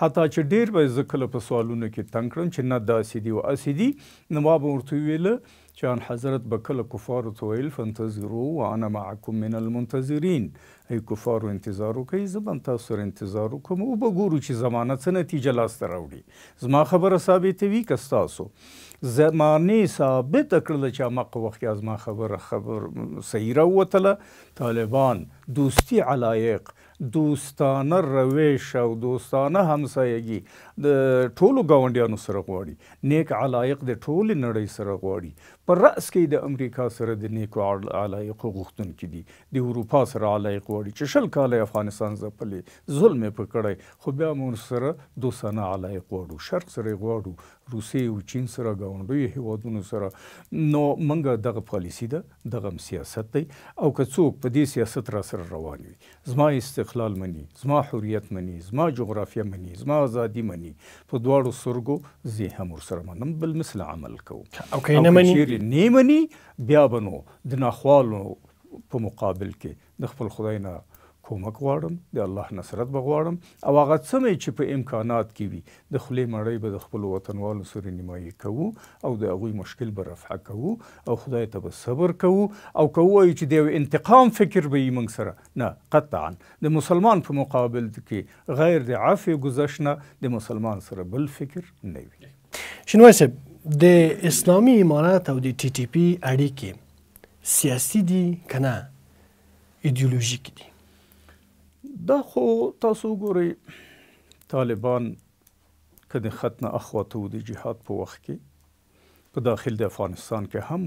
حتی چې ډیر به زه کله په سوالونو کې تنګ کړم چې نه داسې دي او اسې دي نو ما به ورته وویله چې ان حضرت به کله کفارو ته ویل فانتظرو وانا معکم من المنتظرین ای کفارو انتظار وکئ زه به هم تاسو سره انتظار وکړم وبه ګورو چې زمانه څه نتیجه لاسته راوړي زما خبره ثابتوي که ستاسو زمانی ثابت کړل چې ما په وخت کې از ما خبر خبر صحیح راوتله طالبان دوستی علایق دوستانه رویش او دوستانه همسایگی د ټولو گاونډیانو سره غواړي نیک علایق د ټول نړۍ سره غواړي پر رأس کې د امریکا سره د نیکو علایق غوښتونکي دي د اروپا سره علایق غواړي چې شل کاله افغانستان ځپلې ظلم یې په کړی خو بیا موږ سره دوستانه علایق غواړو شرق سره غواړو روسیې او چین سره ګاونډیو هیوادونو سره نو موږ دغه پالیسي ده دغه سیاست دی او که څوک په دې سیاست را سره روان وي زما استقلال مني زما حریت مني زما جغرافیه مني زما ازادي مني مني په دواړو سرګو زه هم ورسره منم بل مثل عمل کوم او که نه مني نه مني بیا بنو د ناخوالو په مقابل کې د خپل خدای نه کومک غواړم د الله نصرت به غواړم او هغه څه مې چې په امکانات کې وي د خولې مړۍ به د خپلو وطنوالو سره نیمایي کوو او د هغوی مشکل به رفع کوو او خدای ته به صبر کوو او که ووایو چې د یو انتقام فکر به یي موږ سره نه قطعا د مسلمان په مقابل کې غیر د عافیې ګذشت نه د مسلمان سره بل فکر نه وي شنوای صاحب د اسلامي امارات او د ټي ټي پی اړیکې سیاسي دي که نه ایدیولوژیک دي دا خو تاسو ګورئ طالبان کله ختنه اخواته د جهاد په وخت کې په داخل د افغانستان کې هم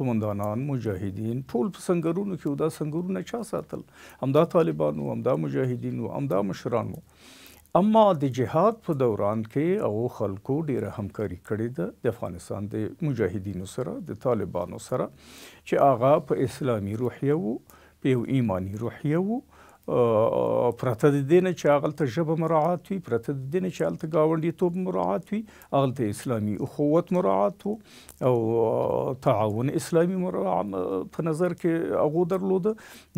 قومندانان مجاهدین ټول په سنگرونو کې دا سنگرونه چا ساتل همدا طالبان او همدا مجاهدین او همدا مشران وو اما د جهاد په دوران کې او خلکو ډیره همکاري کړې ده د افغانستان د مجاهدینو سره د طالبانو سره چې هغه په اسلامي روحیه وو په ایمانی روحیه وو پرته د دې نه چې هغلته ژبه مراعات وي پرته د دې نه چې هلته ګاونډیتوب مراعات وي هغلته اسلامي اخوت مراعات او تعاون اسلامي په نظر کې هغو درلوده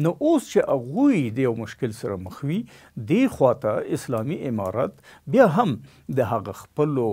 نو اوس چې هغوی د یو مشکل سره مخ وي دې خواته اسلامي امارت بیا هم د هغه خپلو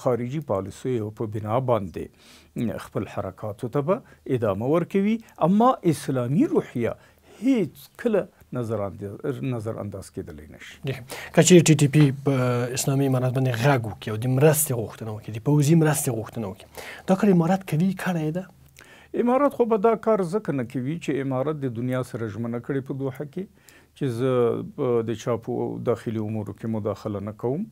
خارجي پالیسیو په بنا باندې خپل حرکاتو ته به ادامه ورکوي اما اسلامي روحیه هیڅ کله نظر انداز نظر انداز کېدلی نشي کچې ټي ټي پی په اسلامي امارات باندې غږ وکړي او د مرستې غوښتنه وکړي د پوځي مرستې غوښتنه وکړي دا کار امارات کوي کړی ده امارات خو به دا کار ځکه نه کوي چې امارات د دنیا سره ژمنه کړې په دوحه کې چې زه د چاپو داخلي امورو کې مداخله نه کوم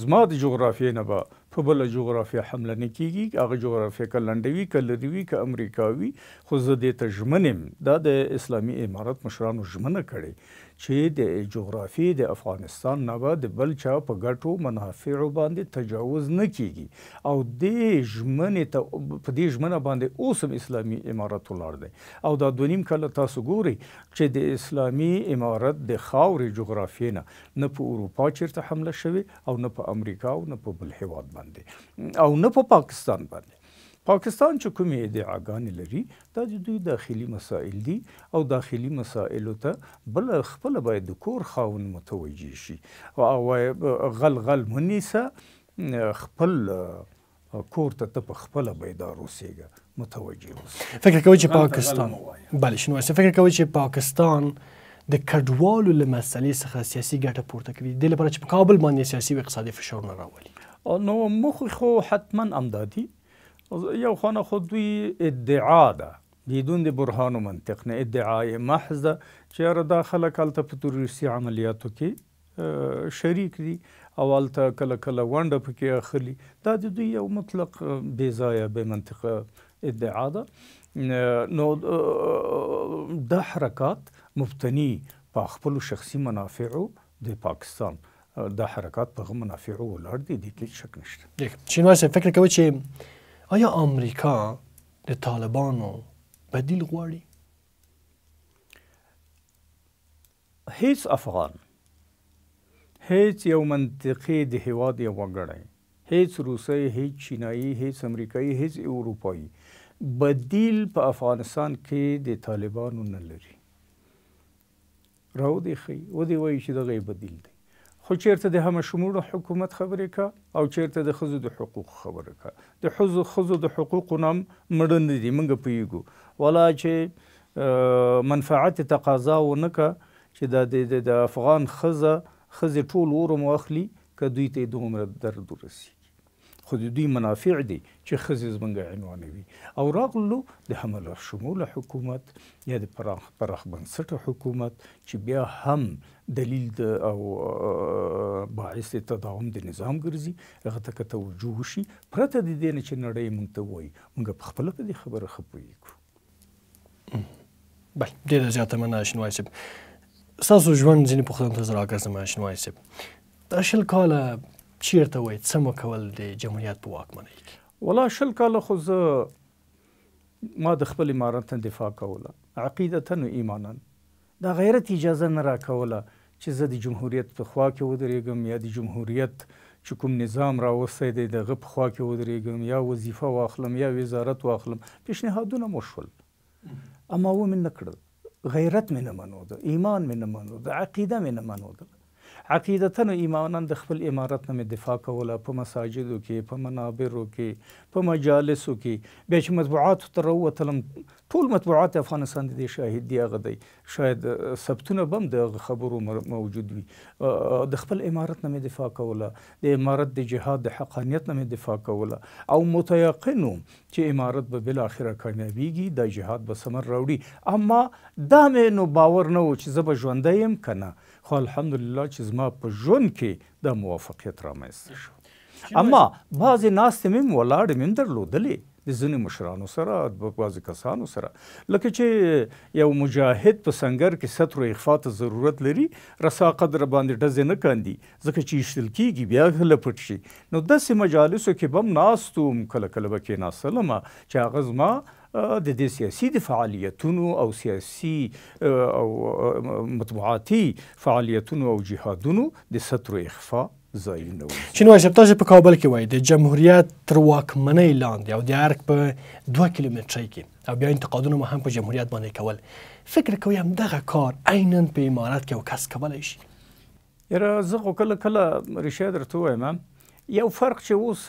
زما د جغرافیې نه به په بل جغرافیه حمله نه کیږي هغه جغرافیه کلندوي کلریوي ک امریکاوي خو زه دې ته ژمنم دا د اسلامي امارت مشرانو ژمنه کړې چې د جغرافي د افغانستان نه به د بل چا په ګټو منافعو باندې تجاوز نه کیږي او د ژمنې ته په دې ژمنه باندې اوس هم اسلامي امارت ولاړ دی او دا دوه نیم کاله تاسو ګوري چې د اسلامي امارت د خاورې جغرافي نه نه په اروپا چیرته حمله شوې او نه په امریکا او نه په بل هیواد باندې او نه په پا پاکستان باندې پاکستان چې کومې ادعاګانې لري دا د دوی داخلي مسایل دي او داخلي مسایلو ته بل خپل باید د کور خاون متوجي شي او غل غل منیسه خپل کور ته په خپل بیدار اوسېګه متوجي اوسه فکر کوي چې پاکستان بله شنو فکر کوي چې پاکستان د کډوالو له مسلې څخه سیاسي ګټه پورته کوي د لپاره چې په کابل باندې سیاسي او اقتصادي فشارونه راولي نو مخ خو حتما امدادي یو خانه خود دوی ادعا ده بدون د برهان و منطق نه ادعای محض ده چې یاره دا خلک هلته په تروریستي عملیاتو کې شریک دي او هلته کله کله ونډه پکې اخلي دا د دوی یو مطلق بېځایه بې منطقه ادعا ده نو دا حرکات مبتني په خپلو شخصي منافعو د پاکستان دا حرکات په منافعو ولاړ دي دې کې شک نشته چینوال صاحب فکر کوي چې آیا آمریکا د طالبانو بدیل غواړي هیڅ افغان هیڅ یو منطقي د هواد یو وګړی هیڅ روسي هیڅ چینایي هیڅ امریکایي هیڅ اروپایي بدیل په افغانستان کې د طالبانو نه لري راو دی خي و دی وایي چې دغه بدیل دی خو چیرته د همه شموله حکومت خبرې کا او چیرته د ښځو د حقوق خبره کا د ښځو ښځو د حقوقو نام مړه دي موږ پوهیږو ولا چې منفعت تقاضا ونه کا چې د افغان ښځه ښځې ټول ورم واخلي که دوی ته یې دومره درد ورسي خو د دوی منافع دي چې ښځې زموږ عنوانوي او راغلو د حمل شمول حکومت یا د پراخ پراخ بنسټه حکومت چې بیا هم دلیل د او باعث تداوم د نظام ګرځي هغه ته توجه شي پرته د دې نه چې نړۍ مونږ ته وایي مونږ په خپل په دې خبره خپوي کو بل ډیر زیاته مناشن وایسب ساسو ژوند ځینې پوښتنې تر راکړم مناشن وایسب دا شل کاله چیرته وای څه مو کول د جمهوریت په واکمنۍ کې ولا شل کاله خو زه ما د خپل امارت نه دفاع کوله عقیدتا او ایمانا دا غیرت اجازه نه راکوله چې زه د جمهوریت په خوا کې ودرېږم یا د جمهوریت چې کوم نظام راوستی دی دغه په خوا کې ودرېږم یا وظیفه واخلم یا وزارت واخلم پیشنهادونه مو شول اما و مې نه کړل غیرت مې نه منوده ایمان مې نه منوده عقیده مې نه منوده عقیدتا او ایمانا د خپل امارت نه مې دفاع کوله په مساجدو کې په منابرو کې په مجالسو کې بیا چې مطبوعاتو ته راووتلم ټول مطبوعات افغانستان د دې شاهد دي هغه دی شاید ثبتونه به هم د خبرو موجود وي د خپل امارت نه مې دفاع کوله د امارت د جهاد د حقانیت نه مې دفاع کوله او متیقن وم چې امارت به بالاخره کامیابیږي د جهاد به ثمر راوړي اما دا مې نو باور نه و چې زه به ژوندی یم که نه خو الحمدلله چې زما په ژوند کې دا موافقیت رامنځته شو اما بعضې ناستې مې هم ولاړې مې هم درلودلې د ځینې مشرانو سره بعضې کسانو سره لکه چې یو مجاهد په سنګر کې سطر اخفا ته ضرورت لري رساقت را باندې ډزې نه کاندي ځکه چې ایشتل کېږي بیا هله پټ شي نو داسې مجالسو کې به هم ناست وم کله کله به کېناستلمه چې هغه زما د دې سیاسي د فعالیتونو او سیاسي او مطبوعاتي فعالیتونو او جهادونو د ستر اخفا ځایونه و شنو شپتاج په کابل کې وای د جمهوریت تر واکمنۍ لاندې او د ارګ په 2 کیلومتر کې او بیا انتقادونه مو هم په جمهوریت باندې کول فکر کوي هم دغه کار عینن په امارات کې او کس کولای شي یره زه خو کله کله رشاد درته وایم یو فرق چې اوس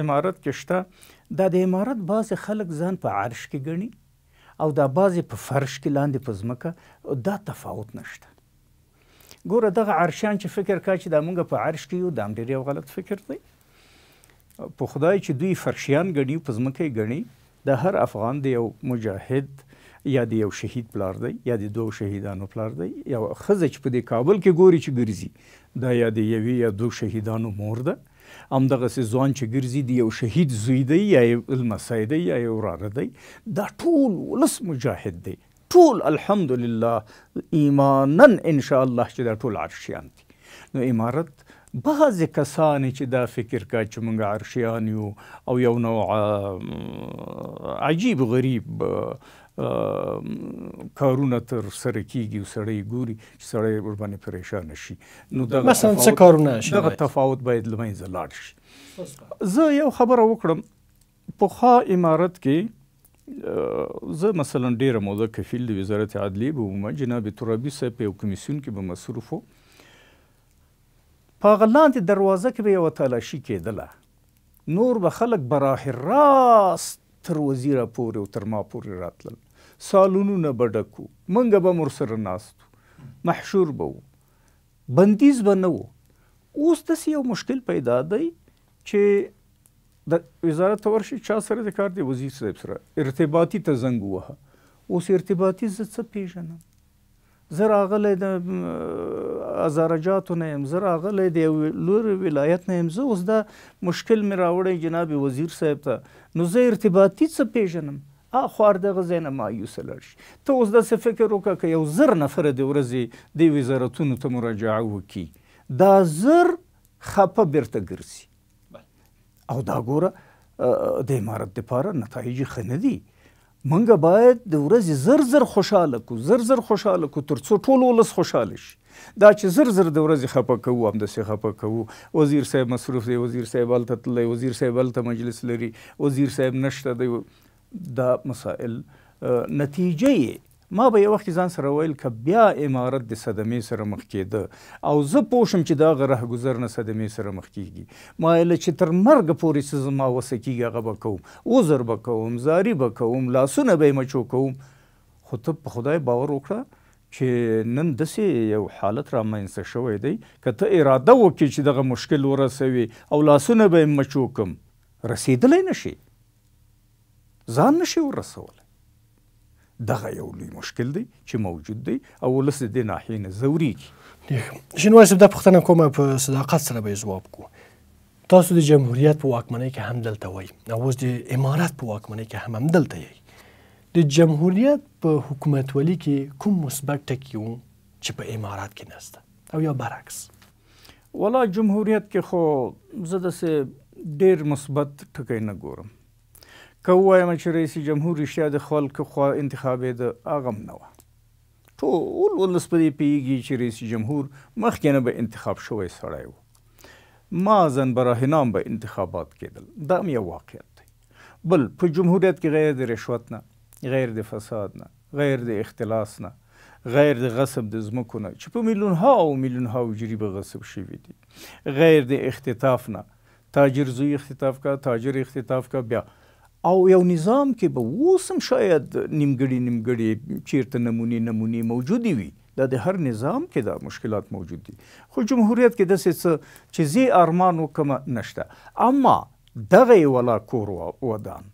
امارت کې شته دا د امارت بعض خلک ځان په عرش کې ګڼي او دا بعض په فرش کې لاندې په ځمکه دا تفاوت نشته ګوره دغه عرشیان چې فکر کا چې دا مونږ په عرش کې یو دا هم ډېر یو غلط فکر دی په خدای چې دوی فرشیان ګڼي په ځمکه یې ګڼي د هر افغان د یو مجاهد یا د یو شهید پلار دی یا د دوو شهیدانو پلار دی یا ښځه چې په دې کابل کې ګوري چې ګرځي دا یا د یوې یا دوو شهیدانو مور ده همدغسې ځوان چې ګرځي د یو شهید زوی دی یا یو لمسی دی یا یو وراره دی دا ټول ولس مجاهد دی ټول الحمدلله ایمانن ان شاء الله چې دا ټول عرشیان دي نو امارت بعضې کسانې چې دا فکر کا چې موږ عرشیان یو او یو نوع عجیب غریب کارونه تر سره کیږي سړی ګوري چې سړی ورباندې پریشان شي نو دا مثلا څه کارونه شي دا تفاوت باید لمنځه لاړ شي زه یو خبره وکړم په خا امارت کې زه مثلا ډیره موده کفیل د وزارت عدلیه به وم جناب ترابي صاحب په یو کمیسیون کې به مصروف و په هغه لاندې دروازه کې به یوه تلاشي کېدله نور به خلک براه راست تر وزیره پورې او تر ما پورې راتلل سالونونه به ډکو موږ به مور سره ناست محشور به وو بندیز به نه وو اوس داسې یو مشکل پیدا دی چې د وزارت ته ورشي چا سره د کار دی وزیر صاحب سره ارتباطي ته زنګ ووهه اوس ارتباطي زه څه پیژنم زه راغلی د ازارجاتو نه یم زه راغلی د یو لوري ولایت نه یم زه اوس دا مشکل مې راوړی جناب وزیر صاحب ته نو زه ارتباطي څه پیژنم اخوار دغه ځای نه مایوسه لاړ شي ته اوس داسې فکر وکړه که یو زر نفره د ورځې دې وزارتونو ته مراجعه وکړي دا زر خپه بیرته ګرځي او دا ګوره د عمارت دپاره نتایج ښه نه دي مونږ باید د ورځې زر زر خوشاله کو زر زر خوشاله کو ترڅو ټول ولس خوشاله شي دا چې زر زر د ورځې خپه کوو همداسې خپه کوو وزیر صاحب مصروف دی وزیر صاحب هلته تللی وزیر صاحب هلته مجلس لري وزیر صاحب نشته دی دا مسائل نتیجه یې ما به یو وخت ځان سره ویل ک بیا امارت د صدمې سره مخ کېده او زه پوښم چې دا غره گذر نه صدمې سره مخ کیږي ما له چې تر مرګ پورې څه زما وسه کیږي هغه به کوم عذر به کوم زاری به کوم لاسونه به یې مچو کوم خو ته په خدای باور وکړه چې نن داسې یو حالت رامنځته شوی دی که ته اراده وکړې چې دغه مشکل ورسوي او لاسونه به یې مچوکم رسېدلی نه شي ځان نه شي ورسولی دغه یو لوی مشکل دی چې موجود دی او ولس د ناحیې نه زوريږي شینوار صاحب دا پوښتنه کومه په صداقت سره به جواب کو تاسو د جمهوریت په واکمنۍ کې هم دلته وای او اوس د امارات په واکمنۍ کې هم هم دلته یې د جمهوریت په حکومتولي کې کوم مثبت ټکی و چې په امارات کې نشته او یا برعکس ولا جمهوریت کې خو زه د ډیر مثبت ټکی نه ګورم که ووایم چې رئیس جمهور رښتیا د خلکو خوا انتخابېده هغه هم نه وه ټول ولس په دې پوهېږي چې رئیس جمهور مخکې نه به انتخاب شوی سړی و مازن براهنام به انتخابات کېدل دا هم یو واقعیت دی بل په جمهوریت کې غیر د رشوت نه غیر د فساد نه غیر د اختلاس نه غیر د غصب د ځمکو نه چې په میلیون ها او میلیون ها وجري به غصب شوي دي غیر د اختطاف نه تاجر زوی اختطاف کا تاجر اختطاف کا بیا او یو نظام کې به وسم شاید نیمګړي نیمګړي چیرته نمونې نمونې موجودي وي دا د هر نظام کې دا مشکلات موجود دي خو جمهوریت کې داسې څه چې زی ارمان وکم نشته اما دغه ولا کور ودان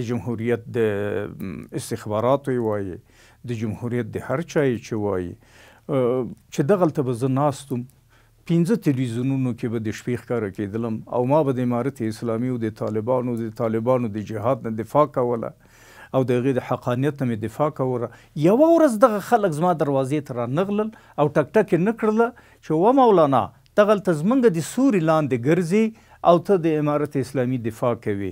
د جمهوریت د استخبارات وایي د جمهوریت د هر چای چې وایي چې دغلته به زه ناستم پنځه تلویزیونونو کې به د شپې ښکاره کېدلم او ما به د امارت اسلامي او د طالبانو د طالبانو د جهاد نه دفاع کوله او د هغې د حقانیت نه مې دفاع کوله یوه ورځ دغه خلک زما دروازې ته رانغلل او ټک ټک یې نه کړله چې و مولانا دغلته زمونږ د سوري لاندې ګرځي او ته د امارت اسلامي دفاع کوي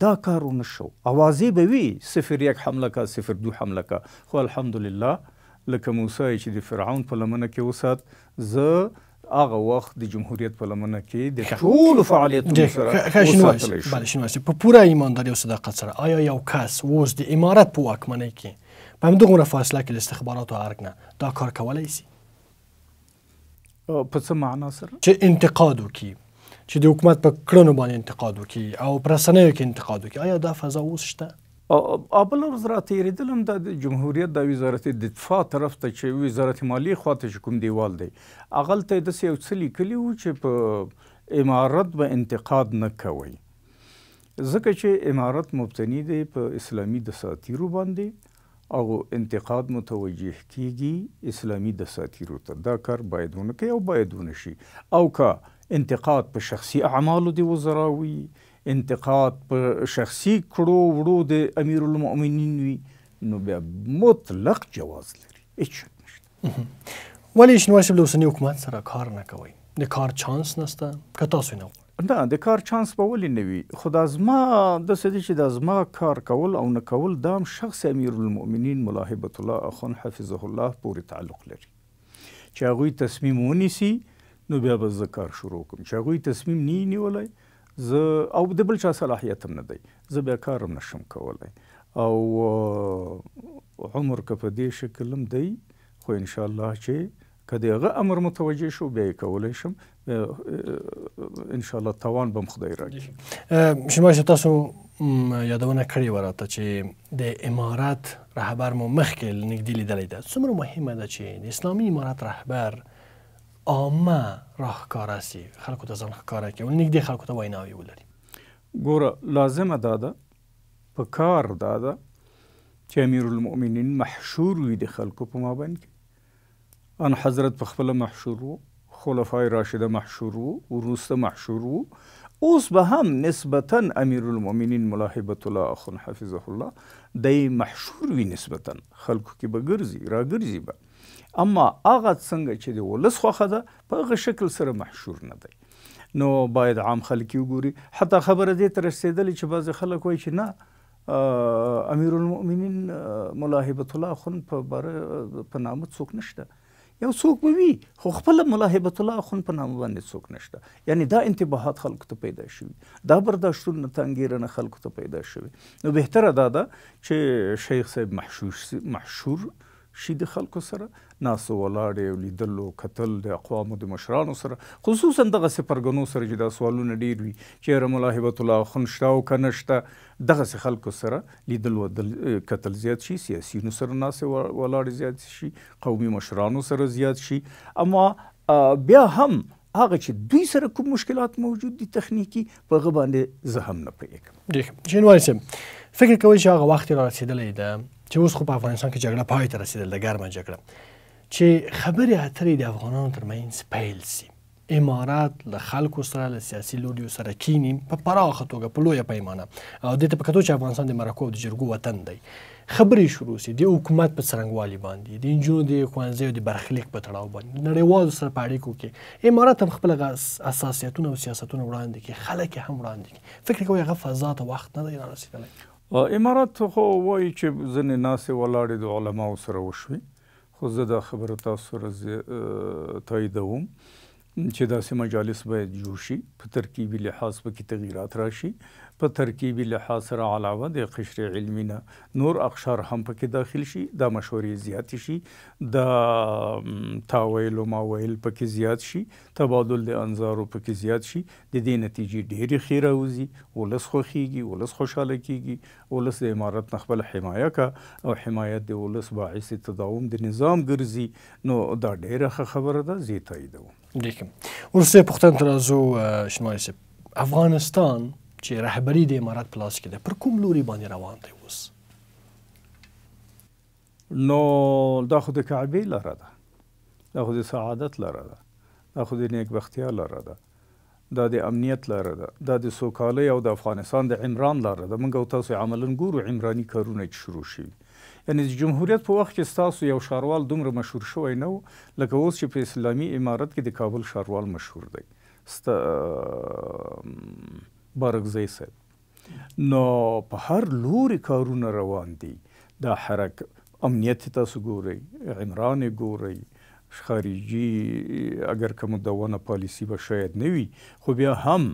دا کار ونه شو اوازې به وي صفر یک حمله کا صفر دو حمله کا خو الحمدلله لکه موسی چې د فرعون په لمنه کې وسات زه هغه وخت د جمهوریت په لمنه کې د ټولو فعالیتونو سره بله شنواسي په پوره ایمانداري او صداقت سره آیا یو کس اوس د امارت په واکمنۍ کې په همدغومره فاصله کې له استخباراتو ارګ نه دا کار کولی سي په څه معنا سره چې انتقاد وکړي چې د حکومت په کړنو باندې انتقاد وکړي او پر رسنیو کې انتقاد وکړي آیا دا فضا اوس شته ابل ورځ را تیریدلم د جمهوریت د وزارت د دفاع طرف ته چې وزارت مالی خواته کوم دیوال دی اغه ته د یو څه لیکلی و چې په امارت به انتقاد نه کوي ځکه چې امارت مبتنی دی په اسلامي دساتیرو باندې او انتقاد متوجه کیږي اسلامي دساتیرو ته دا کار بایدونه کوي او بایدونه شي او که انتقاد په شخصي اعمالو دی وزراوي انتقاد په شخصي کړو وړو د امیر المؤمنین وي نو بیا مطلق جواز لري هیڅ نشته ولې شنواشب له اوسني حکومت سره کار نه کوي د کار چانس نشته که تاسو نه نه د کار چانس به ولې نه وي خو دا زما داسې دي چې دا زما کار کول او نه کول دا هم شخص امیر المؤمنین ملا هبت الله اخوند حفظه الله پورې تعلق لري چې هغوی تصمیم ونیسي نو بیا به زه کار شروع کوم چې هغوی تصمیم نه نیولی زه او د بل چا صلاحیت هم نه دی زه بیا کار هم نشم کولی او عمر که په دې شکل هم دی خو انشاءالله چې که د هغه امر متوجه شو بیا یې کولی شم انشاءالله توان به م خدای راکړي شما چې تاسو یادونه کړې وه راته چې د امارات رهبر مو مخکې نږدې لیدلی ده څومره مهمه ده چې د اسلامي امارات رهبر عامه راهکار سي خلکو ته ځان ښکاره کړي ول نږدې خلکو ته ویناوې ولري ګوره لازمه دا ده په کار دا ده چې امیرالمؤمنین محشور وي د خلکو په مابین کې ان حضرت په خپل محشور وو خلفای راشده محشور وو وروسته محشور وو اوس به هم نسبتا امیرالمؤمنین ملا هبت الله اخون حفظه الله دی محشور وي نسبتا خلکو کې به ګرځي راګرځي به اما هغه څنګه چې د ولس خوخه ده په هغه شکل سره محشور نه دی نو باید عام خلک وګوري حتی خبره دې تر رسیدلې چې بعض خلک وایي چې نه امیر المؤمنین مولا هیبت الله خون په باره په نامه څوک نشته یو څوک به وي خو خپل ملاهبت الله خون په نامه باندې څوک نشته یعنی دا انتباهات خلکو ته پیدا شوي دا برداشتونه تنګیرنه خلکو ته پیدا شوي نو بهتره دا ده چې شیخ صاحب محشور محشور شي د خلکو سره ناسو ولاړې او لیدلو کتل د اقوامو د مشرانو سره خصوصا دغسې پرګنو سره چې دا سوالونه ډېر وي چې رملا هیبت الله خن شته او که نه شته دغسې خلکو سره لیدل ودل کتل زیات شي سیاسینو سره ناسې ولاړې زیات شي قومي مشرانو سره زیات شي اما بیا هم هغه چې دوی سره کوم مشکلات موجود دي تخنیکی په هغه باندې زه هم نه پوهېږم ډېر جنوالي صاحب فکر کوئ چې هغه وخت را رسېدلی ده چې اوس خو په افغانستان کې جګړه پای ته رسېدلې ده ګرمه جګړه چې خبرې اترې د افغانانو ترمنځ پیل سي امارات له خلکو سره له سیاسي لوریو سره کینی په پراخه توګه په لویه پیمانه او د ته په کتو چې افغانستان د مرکو د جرګو وطن دی خبرې شروع سي د حکومت په څرنګوالي باندې د انجونو د ښوونځي او د برخلیک په تړاو باندې نړیوالو سره په اړیکو کې امارات هم خپل اساسیتونه او سیاستونه وړاندې کوي خلک هم وړاندې کوي فکر کوي هغه فضا ته وخت نه دی رارسېدلی امارات خو وایي چې ځینې ناسې ولاړې د علماو سره وشوي خو زه دا خبره تاسو سره تاییدوم چې داسې مجالس به جوړ شي په ترکیبي لحاظ به کې تغیرات راشي په ترکیبي لحاظ سره علاوه د قشر علمي نه نور اقشار هم پکې داخل شي د مشورې زیات شي د تاویل او ماویل پکې زیات شي تبادل د انظارو پکې زیات شي د دې نتیجې ډېرې ښې راوځي ولس خوښیږي ولس خوشحاله کیږي ولس د امارت نه خپل حمایه کا او حمایت د ولس باعث تداوم د نظام ګرځي نو دا ډېره خبره ده زه تاییدوم دیکم ورسێ پختەنترە زۆ شمایسب ئەفغانستان چێ رەحبەری دێمارات پلاسکە دە پرکوم لوری بانێراوان دەی وس نو دا خودی کعبی لره ده دا خودی سعادت لره ده دا خودی نیکبختیا لره ده دا د امنیت لاره ده دا د سوکالۍ او د افغانستان د عمران لاره ده موږ او تاسو عملا ګورو عمراني کارونه چې شروع شوي یعنی د جمهوریت په وخت کې ستاسو یو شاروال دومره مشهور شوی نه و لکه اوس چې په اسلامي امارت کې د کابل شاروال مشهور دی ست بارکزی صاحب نو په هر لوري کارونه روان دي دا حرک امنیت تاسو ګورئ عمران ګورئ خارجي اگر کوم دوونه پالیسی به شاید نه وي خو بیا هم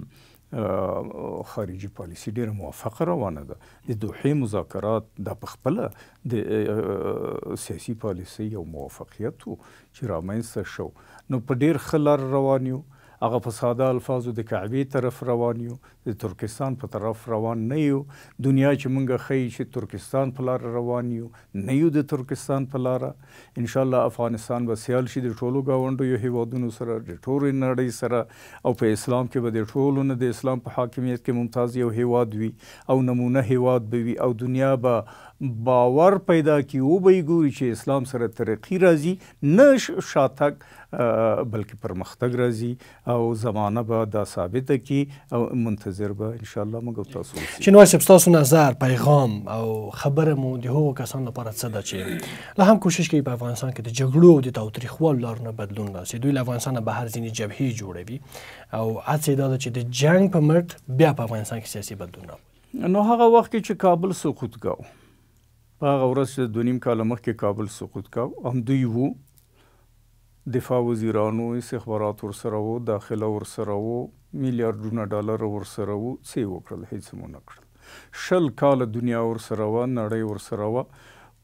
خارجي پالیسی ډیره موافقه روانه ده د دوحې مذاکرات د خپل د سیاسي پالیسی یو موافقیت چې رامنځته شو نو په ډیر خلر روان یو هغه په ساده الفاظو د کعبې طرف روان یو د ترکستان په طرف روان نه یو دنیا چې مونږ ښیي چې ترکستان په لار روان یو نه یو د ترکستان په لار ان شاء الله افغانستان به سیال شي د ټولو گاونډو یو هیوادونو سره د ټورې نړۍ سره او په اسلام کې به د ټولو نه د اسلام په حاکمیت کې ممتاز یو هیواد وي او نمونه هیواد به وي او دنیا به باور پیدا کی او به ګوري چې اسلام سره ترقی راځي نه شاتک بلکې پرمختګ راځي او زمانه به دا ثابته کی او منتظر به ان شاء الله موږ تاسو چې نو شپ تاسو نظر پیغام او خبره مو د هغو کسانو لپاره څه ده چې لا هم کوشش کوي په افغانستان کې د جګړو او د تاریخوال لارو نه بدلون راسي دوی له افغانستان بهر ځینې جبهې جوړوي او هڅه دا ده چې د جنگ په مرد بیا په افغانستان کې سیاسي بدلون راوړي نو هغه وخت کې چې کابل سقوط کاوه په هغه ورځ چې د نیم کال مخکې کابل سقوط کا هم دوی وو دفاع وزیرانو استخبارات ورسره وو داخله ورسره وو میلیارډونه ډالر ورسره وو څه وکړل هیڅ مو نه کړل شل کال دنیا ورسره و نړۍ ورسره و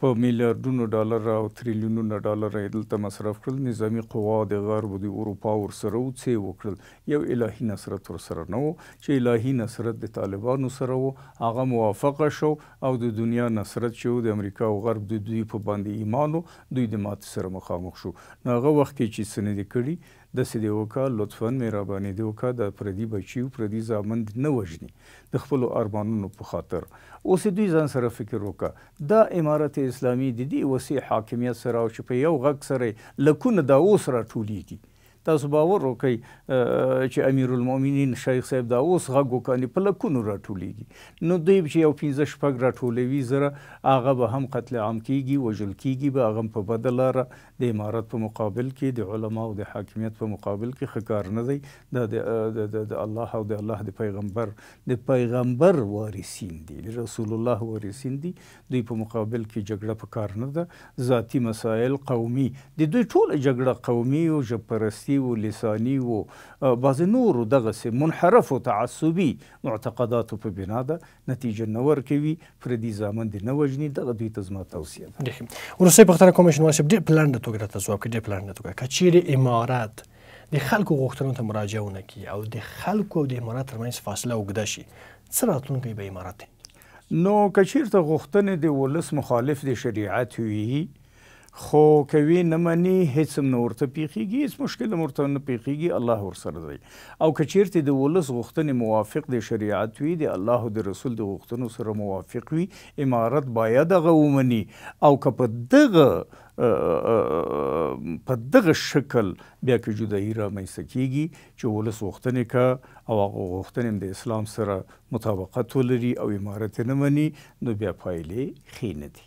په میلیارډونو ډالر او تریلیونونو ډالر یې دلته مصرف کړل نظامی قوا د غرب د اروپا ورسره وڅې وکړل یو الهي نصرت ورسره نه و چې الهي نصرت د طالبانو سره و هغه موافقه شو او د دنیا نصرت شو د امریکا او غرب د دوی په باندې ایمانو دوی د مات سره مخامخ شو ناغه وخت کې چې سند کړي داسې دی وکا لطفا مهرباني دی وکا د پردي بچیو پردي ځامن نه وژني د خپل ارمانونو په خاطر اوس دوی ځان سره فکر وکا دا امارت اسلامي د دې وسیع حاکمیت سره او چې په یو غږ سره لکونه دا اوس راټولیږي تاسو باور وکړئ چې امیرالمؤمنین شیخ صاحب دا اوس غږ وکړي په لکونو راټولیږي نو دوی چې یو پنځه شپږ راټولوي زره هغه به هم قتل عام کیږي وژل کیږي به هغه په بدله را د امارت په مقابل کې د علماو د حاکمیت په مقابل کې خکار نه دی دا د الله او د الله د پیغمبر د پیغمبر وارثین دي رسول الله وارثین دي دوی په مقابل کې جګړه په کار نه ده ذاتی مسایل قومي د دوی ټول جګړه قومي او ژبپرستی سیاسي و لساني و بعضې نورو دغسې منحرف و تعصبي معتقداتو په بنا ده نتیجه نه ورکوي پردي زامن دې نه وژني دغه دوی ته زما توصیه ده وروستۍ پوښتنه کوم چې نواب صاحب ډېر په لنډه توګه راته ځواب کړي ډېر په لنډه توګه که چیرې امارات د خلکو غوښتنو ته مراجعه ونه کړي او د خلکو او د امارات ترمنځ فاصله اوږده شي څه راتلونکی به امارات نو که چیرته غوښتنې د ولس مخالف د شریعت وي خو کوي نه مني هیڅ هم نه ورته پیخیږي هیڅ مشکل هم ورته نه پیخیږي الله ورسره دی او که چیرته د ولس غوښتنې موافق د شریعت وي د الله او د رسول د غوښتنو سره موافق وي امارت باید هغه ومني او که په دغه په دغه شکل بیا که جدایي رامنځته کیږي چې ولس غوښتنې که او هغه غوښتنې د اسلام سره مطابقت ولري او امارت نه مني نو بیا پایلې ښې نه دي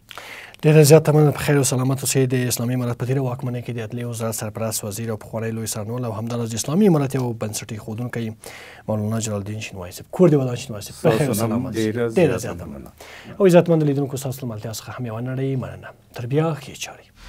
ډېره زیات مننه په خیر او سلامت اوسئ د اسلامي امارت په تېره واکمنۍ کې د عدلیې وزارت سرپرست وزیر او پخوانی لوی سرنول او همداراز د اسلامي امارت یو بنسټ ایښودونکی مولانا جلال الدین شینوایي صاحب کور دې ودان شینوایي صاحب په خیر او سلامت ډېره زیات مننه او عزتمند لیدونکو ستاسو له ملتیا څخه هم یوه نړۍ مننه تر بیا ښې چارې